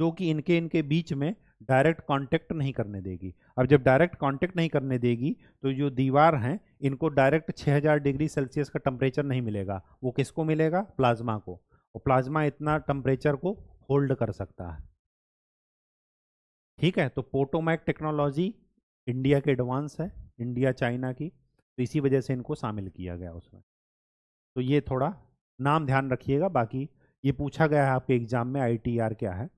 जो कि इनके इनके बीच में डायरेक्ट कांटेक्ट नहीं करने देगी अब जब डायरेक्ट कांटेक्ट नहीं करने देगी तो जो दीवार हैं इनको डायरेक्ट 6000 डिग्री सेल्सियस का टम्परेचर नहीं मिलेगा वो किसको मिलेगा प्लाज्मा को और प्लाज्मा इतना टम्परेचर को होल्ड कर सकता है ठीक है तो पोटोमैक टेक्नोलॉजी इंडिया के एडवांस है इंडिया चाइना की तो इसी वजह से इनको शामिल किया गया उसमें तो ये थोड़ा नाम ध्यान रखिएगा बाकी ये पूछा गया है आपके एग्ज़ाम में आई क्या है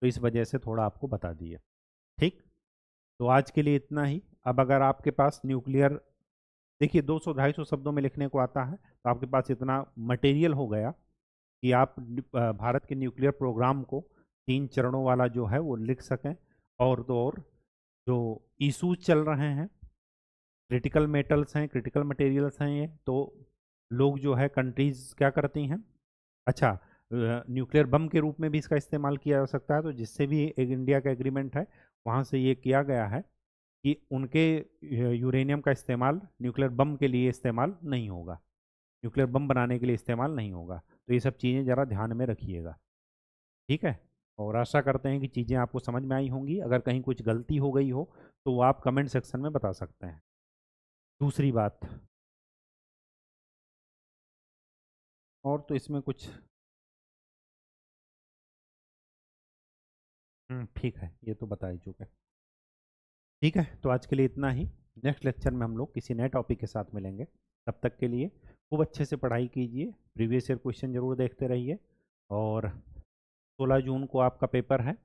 तो इस वजह से थोड़ा आपको बता दिए ठीक तो आज के लिए इतना ही अब अगर आपके पास न्यूक्लियर देखिए 200-250 शब्दों में लिखने को आता है तो आपके पास इतना मटेरियल हो गया कि आप भारत के न्यूक्लियर प्रोग्राम को तीन चरणों वाला जो है वो लिख सकें और तो और जो इशूज चल रहे हैं क्रिटिकल मेटल्स हैं क्रिटिकल मटेरियल्स हैं ये तो लोग जो है कंट्रीज़ क्या करती हैं अच्छा न्यूक्लियर बम के रूप में भी इसका इस्तेमाल किया जा सकता है तो जिससे भी एक इंडिया का एग्रीमेंट है वहाँ से ये किया गया है कि उनके यूरेनियम का इस्तेमाल न्यूक्लियर बम के लिए इस्तेमाल नहीं होगा न्यूक्लियर बम बनाने के लिए इस्तेमाल नहीं होगा तो ये सब चीज़ें ज़रा ध्यान में रखिएगा ठीक है और आशा करते हैं कि चीज़ें आपको समझ में आई होंगी अगर कहीं कुछ गलती हो गई हो तो वो आप कमेंट सेक्शन में बता सकते हैं दूसरी बात और तो इसमें कुछ हम्म, ठीक है ये तो बता ही चुके ठीक है तो आज के लिए इतना ही नेक्स्ट लेक्चर में हम लोग किसी नए टॉपिक के साथ मिलेंगे तब तक के लिए खूब अच्छे से पढ़ाई कीजिए प्रीवियस ईयर क्वेश्चन ज़रूर देखते रहिए और 16 जून को आपका पेपर है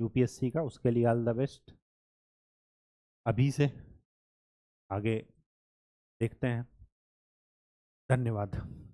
यूपीएससी का उसके लिए ऑल द बेस्ट अभी से आगे देखते हैं धन्यवाद